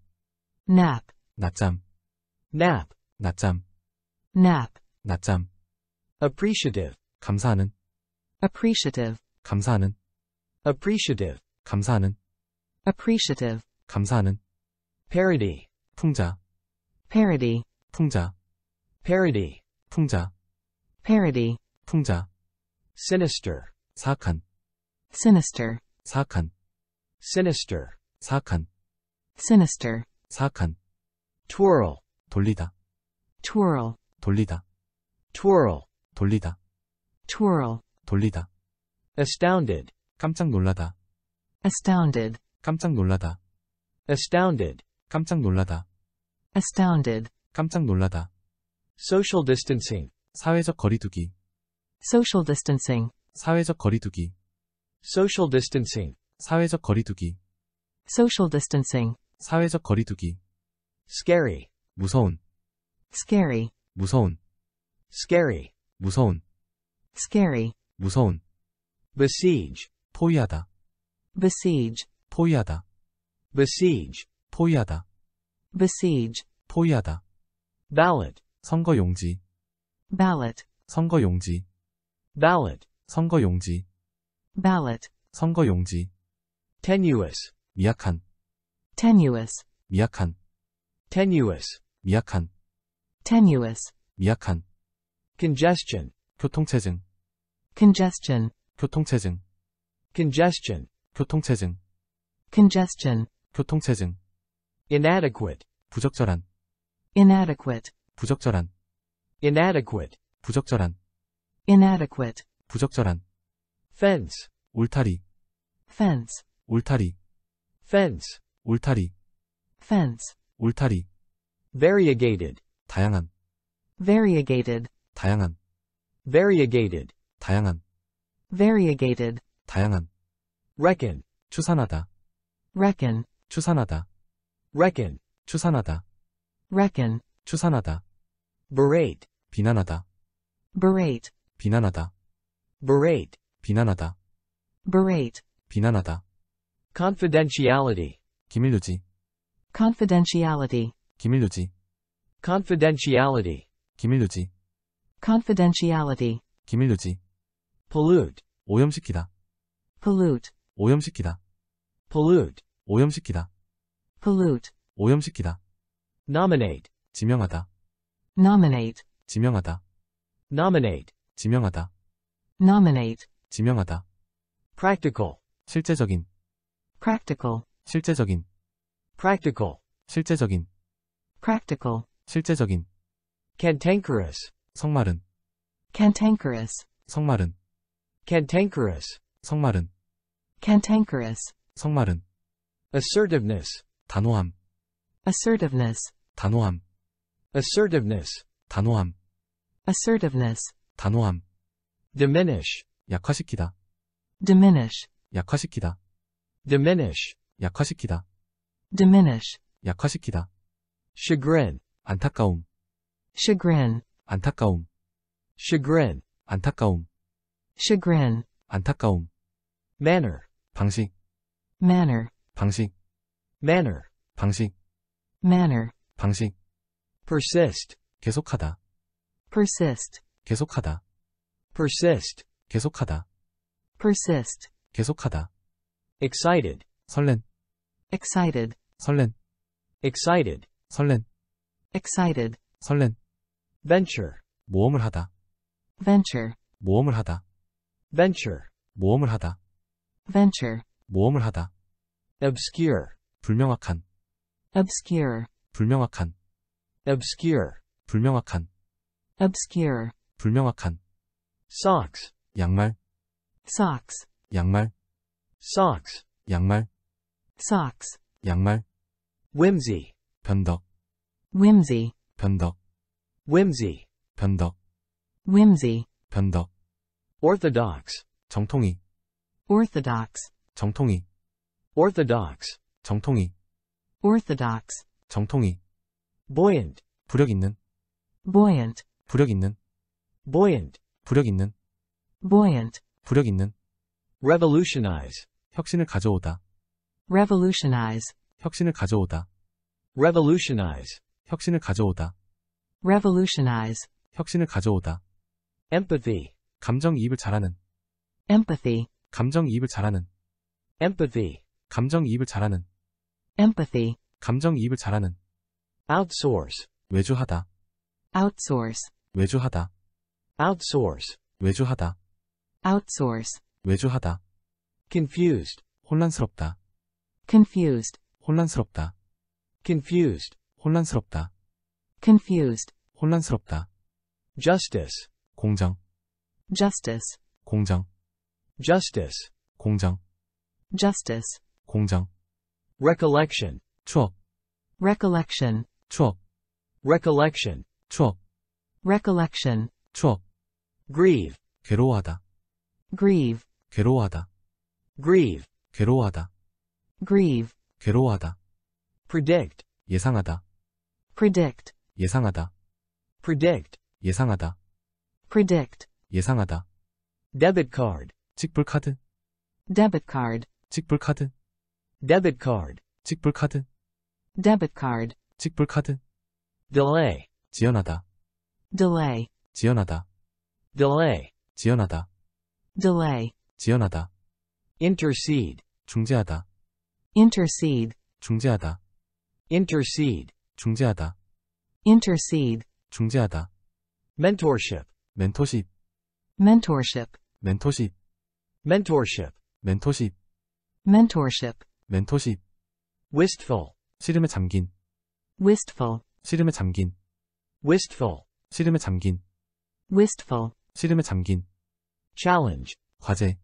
nap 낮잠 nap 낮잠 nap 낮잠 appreciative 감사하는 appreciative 감사하는 appreciative 감사하는 appreciative 감사하는 parody 풍자 parody 풍자 parody 풍자 parody 풍자 sinister 사악한 sinister 사악한 sinister 사악한 sinister 사악한 twirl 돌리다 twirl 돌리다 twirl 돌리다 twirl 돌리다 astounded 깜짝 놀라다 astounded 깜짝 놀라다 astounded 깜짝 놀라다 astounded 깜짝 놀라다 social distancing 사회적 거리두기 social distancing 사회적 거리두기 social distancing 사회적 거리두기 social distancing 사회적 거리두기 scary 무서운 scary 무서운 scary 무서운 scary 무서운 besiege 포위하다 besiege 포위하다 besiege 포위하다 besiege 포위하다 ballot 선거 용지 ballot 선거 용지 ballot 선거 용지 ballot 선거 용지 tenuous 미약한 tenuous 미약한 tenuous 미약한 tenuous 미약한 congestion 교통체증 congestion 교통체증 congestion 교통체증 congestion 교통체증 inadequate 부적절한 inadequate 부적절한 inadequate 부적절한 inadequate 부적절한 fence 울타리 fence 울타리 fence 울타리 fence 울타리 variegated 다양한 variegated 다양한 variegated 다양한 variegated 다양한 reckon 추산하다 reckon 추산하다 reckon 추산하다 reckon 추산하다 berate 비난하다 berate 비난하다 berate 비난하다 berate 비난하다 confidentiality 기밀유지 confidentiality 기밀유지 confidentiality 기밀유지 confidentiality, 기밀유지, pollute, 오염시키다, pollute, 오염시키다, pollute, 오염시키다, pollute, 오염시키다, nominate, 지명하다, nominate, 지명하다, nominate, 지명하다, nominate, 지명하다, practical, 실제적인, practical, 실제적인, practical, 실제적인, practical, 실제적인, cantankerous, 성말은 cantankerous 성말은 cantankerous 성말은 cantankerous 성말은 assertiveness 단호함 assertiveness 단호함 assertiveness 단호함 assertiveness 단호함 diminish 약화시키다 diminish 약화시키다 diminish 약화시키다 diminish 약화시키다 chagrin 안타까움 chagrin 안타까움 chagrin 안타까움 chagrin 안타까움 manner 방식 manner 방식 manner 방식 manner 방식 persist 계속하다 persist 계속하다 persist 계속하다 persist 계속하다 excited 설렌 excited 설렌 excited 설렌 excited 설렌 venture 모험을 하다 venture 모험을 하다 venture 모험을 하다 venture 모험을 하다 obscure 불명확한 obscure 불명확한 obscure 불명확한 obscure 불명확한 socks 양말 socks 양말 socks 양말 socks 양말 whimsy 변덕 whimsy 변덕 whimsy, 변덕, whimsy, 변덕, orthodox, 정통이, orthodox, 정통이, orthodox, 정통이, orthodox, 정통이, buoyant, 부력 있는, buoyant, 부력 있는, buoyant, 부력 있는, buoyant, 부력 있는, revolutionize, 혁신을 가져오다, revolutionize, 혁신을 가져오다, revolutionize, 혁신을 가져오다. revolutionize 혁신을 가져오다 empathy 감정이입을 잘하는 empathy 감정이입을 잘하는 empathy 감정이입을 잘하는 empathy 감정이입을 잘하는 outsource 외주하다 outsource 외주하다 outsource 외주하다 outsource 외주하다 confused 혼란스럽다 confused 혼란스럽다 confused 혼란스럽다 confused 혼란스럽다. justice 공장 justice 공장 justice 공장 justice 공장 recollection 추억 recollection 추억 recollection 추억 recollection 추억 grieve 괴로워하다 grieve 괴로워하다 grieve 괴로워하다 grieve 괴로워하다 predict 예상하다 predict 예상하다 predict 예상하다 predict 예상하다 debit card 직불 카드 debit card 직불 카드 debit card 직불 카드 debit card 직불 카드 delay 지연하다 delay 지연하다 delay 지연하다 delay 지연하다 intercede 중재하다 intercede 중재하다 intercede 중재하다 intercede 중재하다. mentorship, 멘토십, mentorship, 멘토십, mentorship, 멘토십, mentorship, 멘토십, wistful, 시름에 잠긴, wistful, 시름에 잠긴, wistful, 시름에 잠긴, wistful, 시름에 잠긴, challenge, 과제,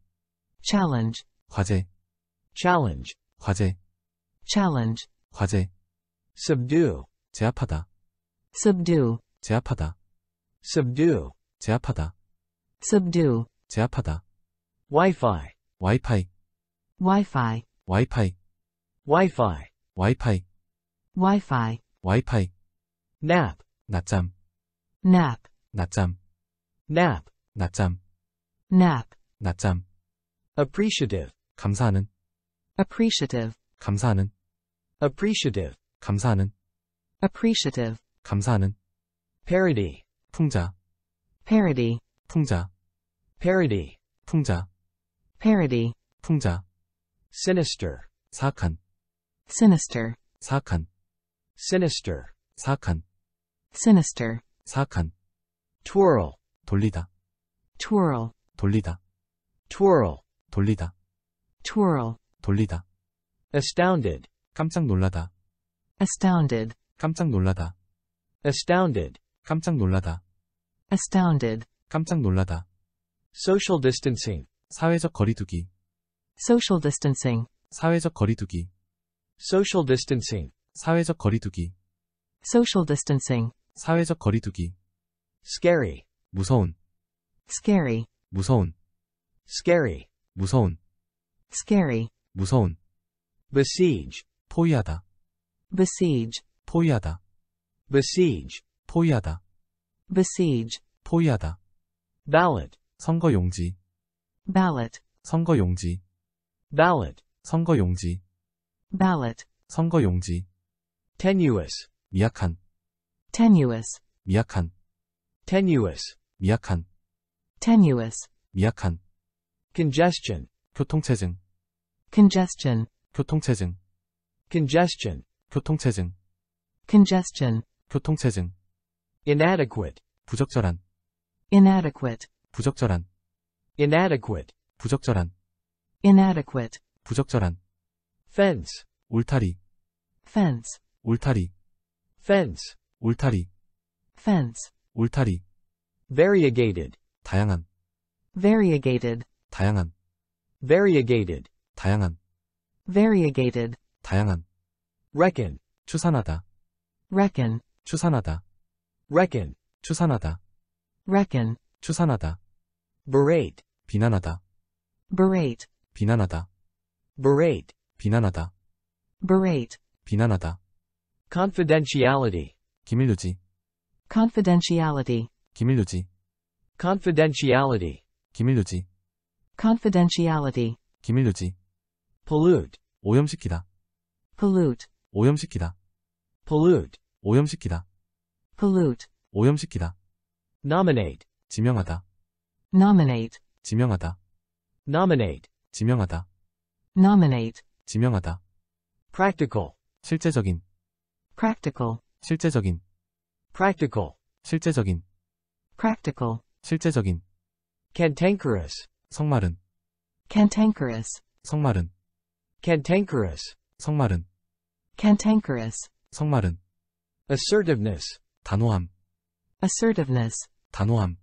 challenge, 과제, challenge, 과제, challenge, 과제, subdue, 제압하다, subdue, 제압하다. subdue. 제압하다. subdue. 제압하다. Wi-Fi. 와이파이. Wi-Fi. 와이파이. Wi-Fi. 와이파이. Wi-Fi. 와이파이. nap. 낮잠. nap. 낮잠. nap. 낮잠. nap. 낮잠. appreciative. 감사하는. appreciative. 감사하는. appreciative. 감사하는. appreciative. 감사하는. parody 풍자 parody 풍자 parody 풍자 parody 풍자 sinister 사악한 sinister 사악한 sinister 사악한 sinister 사악한 twirl 돌리다 twirl 돌리다 twirl 돌리다 twirl 돌리다 astounded 깜짝 놀라다 astounded 깜짝 놀라다 astounded 깜짝 놀라다. astounded. 깜짝 놀라다. social distancing. 사회적 거리두기. social distancing. 사회적 거리두기. social distancing. 사회적 거리두기. social distancing. 사회적 거리두기. scary. 무서운. scary. 무서운. scary. 무서운. scary. 무서운. besiege. 포위하다. besiege. 포위하다. besiege. 포위하다. besiege. 포위하다. ballot. 선거용지. ballot. 선거용지. ballot. 선거용지. ballot. 선거용지. tenuous. 미약한. tenuous. 미약한. tenuous. 미약한. tenuous. 미약한. congestion. 교통체증. congestion. 교통체증. congestion. 교통체증. congestion. 교통체증. inadequate 부적절한 inadequate 부적절한 inadequate 부적절한 inadequate 부적절한 fence 울타리 fence 울타리 fence 울타리 fence 울타리 variegated 다양한 variegated 다양한 variegated 다양한 variegated 다양한 reckon 추산하다 reckon 추산하다 reckon, 추산하다. reckon, 추산하다. berate, 비난하다. berate, 비난하다. berate, 비난하다. berate, 비난하다. confidentiality, 기밀유지. confidentiality, 기밀유지. confidentiality, 기밀유지. confidentiality, 기밀유지. pollute, 오염시키다. pollute, 오염시키다. pollute, 오염시키다. pollute, 오염시키다. nominate, 지명하다. nominate, 지명하다. nominate, 지명하다. nominate, 지명하다. practical, 실제적인. practical, 실제적인. practical, 실제적인. practical, 실제적인. cantankerous, 성마른. cantankerous, 성마른. cantankerous, 성마른. cantankerous, 성마른. assertiveness, 단호함 assertiveness 단호함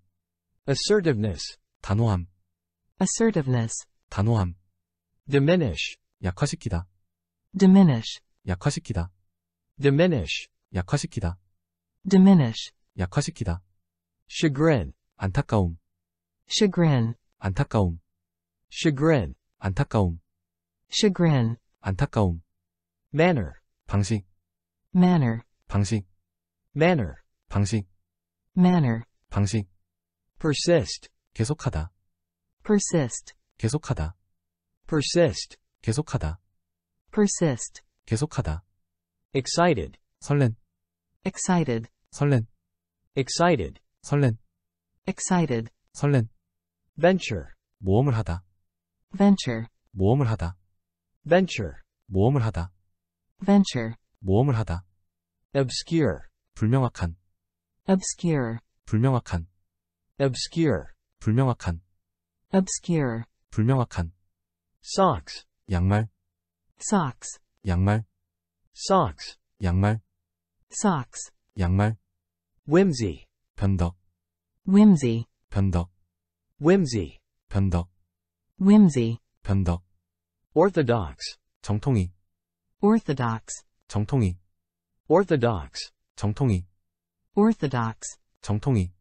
assertiveness 단호함 assertiveness 단호함 diminish 약화시키다 diminish 약화시키다 diminish 약화시키다 diminish 약화시키다 chagrin 안타까움 chagrin 안타까움 chagrin 안타까움 chagrin 안타까움 manner 방식 manner 방식 manner 방식 manner 방식 persist 계속하다 persist 계속하다 persist 계속하다 persist 계속하다 excited 설렌 excited 설렌 excited 설렌 excited 설렌 venture 모험을 하다 venture 모험을 하다 venture 모험을 하다 venture 모험을 하다 obscure 불명확한 obscure 불명확한 obscure 불명확한 obscure 불명확한 socks 양말 socks 양말 socks 양말 socks 양말 whimsy 변덕 whimsy 변덕 whimsy 변덕 whimsy 변덕 orthodox 정통이 orthodox 정통이 orthodox 정통이 orthodox 정통이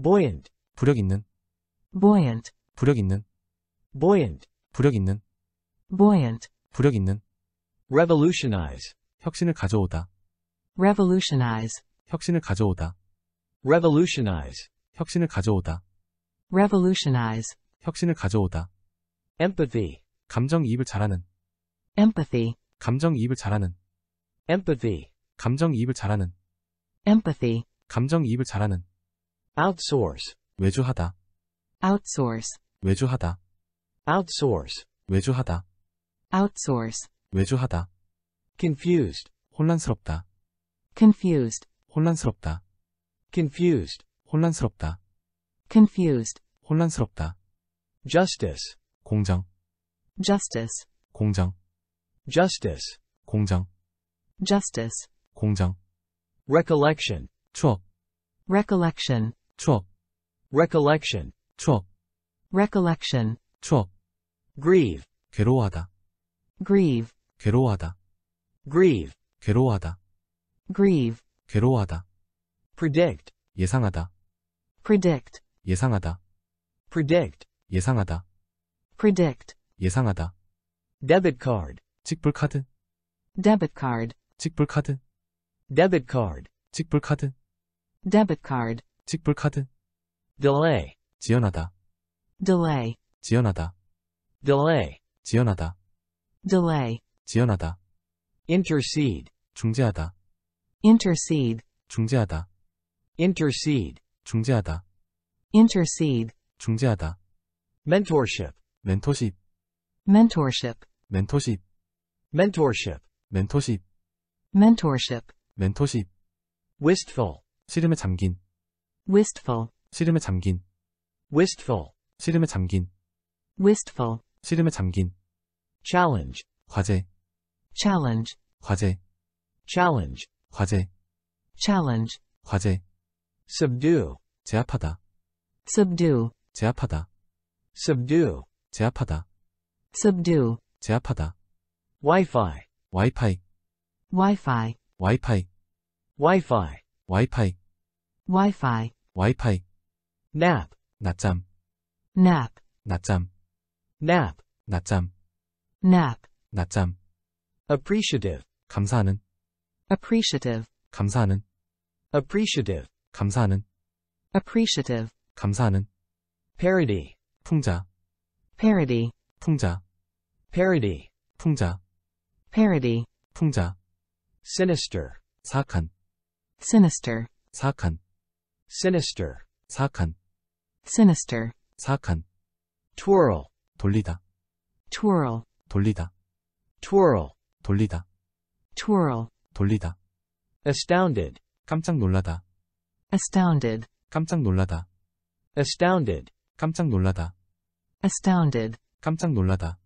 buoyant 부력 있는 buoyant 부력 있는 buoyant 부력 있는 buoyant 부력 있는 revolutionize 혁신을 가져오다 revolutionize 혁신을 가져오다 revolutionize 혁신을 가져오다 revolutionize 혁신을 가져오다 empathy 감정이입을 잘하는 empathy 감정이입을 잘하는 empathy 감정이입을 잘하는 empathy. 감정이입을 잘하는 outsource. 외주하다 outsource. 외주하다 outsource. 외주하다 outsource. 외주하다 confused. 혼란스럽다 confused. 혼란스럽다 confused. 혼란스럽다 confused. 혼란스럽다 justice. 공정 justice. 공정 justice. 공정 justice. 공정 recollection, 추억, recollection, 추억, recollection, 추억, recollection, 추억, grieve, 괴로워하다, grieve, 괴로워하다, grieve, 괴로워하다, grieve, 괴로워하다, predict, 예상하다, predict, 예상하다, predict, 예상하다, predict, 예상하다, debit card, 직불 debit card, 직불 debit card, 직불 카드, debit card, 직불 카드, delay, 지연하다, delay, 지연하다, delay, 지연하다, delay, 지연하다, intercede, 중재하다, intercede, 중재하다, intercede, 중재하다, intercede, 중재하다, mentorship, 멘토십, mentorship, 멘토십, mentorship, 멘토십, mentorship, 멘토십 wistful 시름에 잠긴 wistful 시름에 잠긴 wistful 시름에 잠긴 wistful 시름에 잠긴 challenge 과제 challenge 과제 challenge 과제 challenge 과제 subdue 제압하다 subdue 제압하다 subdue 제압하다 subdue 제압하다 Wi-Fi Wi-Fi Wi-Fi Wi-Fi. Wi-Fi. Wi-Fi. Wi-Fi. Wi-Fi. nap 낮잠 nap 낮잠 nap 낮잠 nap 낮잠 appreciative 감사하는 appreciative 감사하는 appreciative 감사하는 appreciative 감사하는 parody 풍자 parody 풍자 parody 풍자 parody 풍자 sinister 사악한 sinister 사악한 sinister 사악한 sinister 사악한 twirl 돌리다 twirl 돌리다 twirl 돌리다 twirl 돌리다 astounded 깜짝 놀라다 astounded 깜짝 놀라다 astounded 깜짝 놀라다 astounded 깜짝 놀라다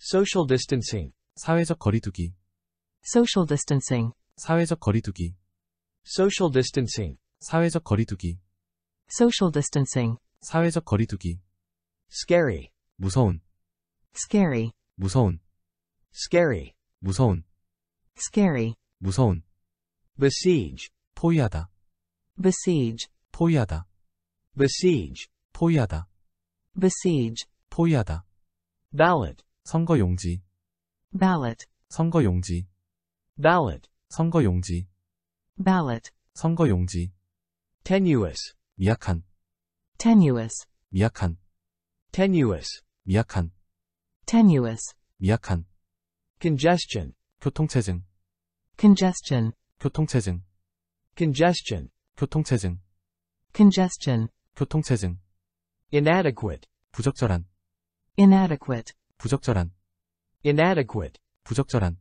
social distancing 사회적 거리두기 social distancing 사회적 거리두기 social distancing 사회적 거리두기 social distancing 사회적 거리두기 scary 무서운 scary 무서운 scary 무서운 scary 무서운 besiege 포위하다 besiege 포위하다 besiege 포위하다 besiege 포위하다 ballot 선거용지. ballot 선거용지. ballot, 선거용지, ballot, 선거용지, tenuous, 미약한, tenuous, 미약한, tenuous, 미약한, tenuous, 미약한, congestion, 교통체증, congestion, 교통체증, congestion, 교통체증, congestion, 교통체증, inadequate, 부적절한, inadequate, 부적절한, inadequate, 부적절한,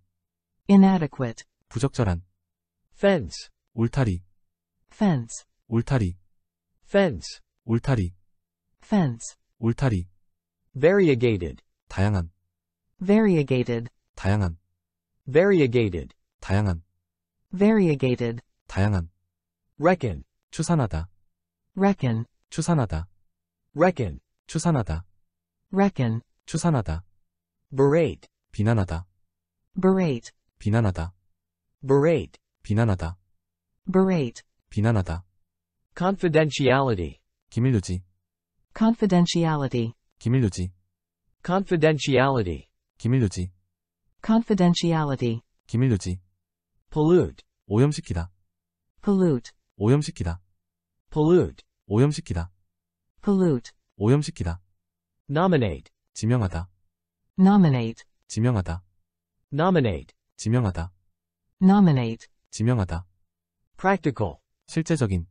inadequate, 부적절한, fence, 울타리, fence, 울타리, fence, 울타리, fence, 울타리, variegated, 다양한, variegated, 다양한, variegated, 다양한, variegated, 다양한, reckon, 추산하다, reckon, 추산하다, reckon, 추산하다, reckon, 추산하다, berate, 비난하다, berate, 비난하다. berate, 비난하다. berate, 비난하다. confidentiality, 기밀유지. confidentiality, 기밀유지. confidentiality, 기밀유지. confidentiality, 기밀유지. pollute, 오염시키다. pollute, 오염시키다. pollute, 오염시키다. pollute, 오염시키다. nominate, 지명하다. nominate, 지명하다. nominate, 지명하다. nominate 지명하다. practical 실제적인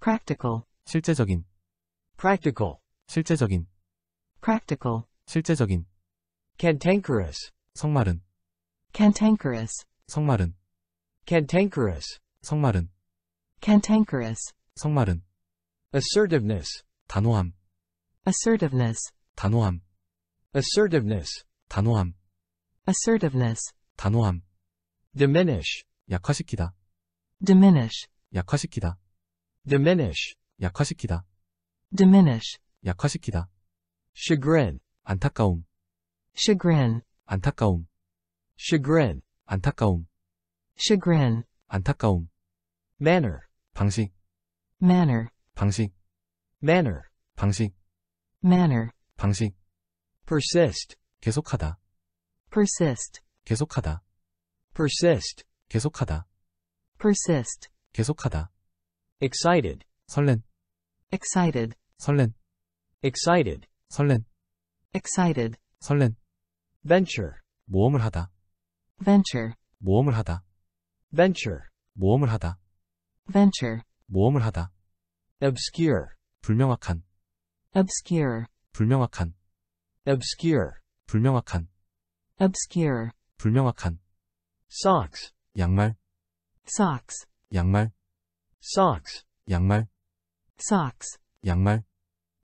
practical 실제적인 practical 실제적인 practical 실제적인 cantankerous 성마른 cantankerous 성마른 cantankerous 성마른 cantankerous 성마른 assertiveness 단호함 assertiveness 단호함 assertiveness 단호함 assertiveness 단호함. diminish, 약화시키다. diminish, 약화시키다. diminish, 약화시키다. diminish, 약화시키다. chagrin, 안타까움. chagrin, 안타까움. chagrin, 안타까움. chagrin, 안타까움. manner, 방식. manner, 방식. manner, 방식. manner, 방식. persist, 계속하다. persist, 계속하다. persist. 계속하다. persist. 계속하다. excited. 설렌. excited. 설렌. excited. 설렌. excited. 설렌. venture. 모험을 하다. venture. 모험을 하다. venture. 모험을 하다. venture. 모험을 하다. obscure. 불명확한. obscure. 불명확한. obscure. 불명확한. obscure. 불명확한 socks 양말 socks 양말 socks 양말 socks 양말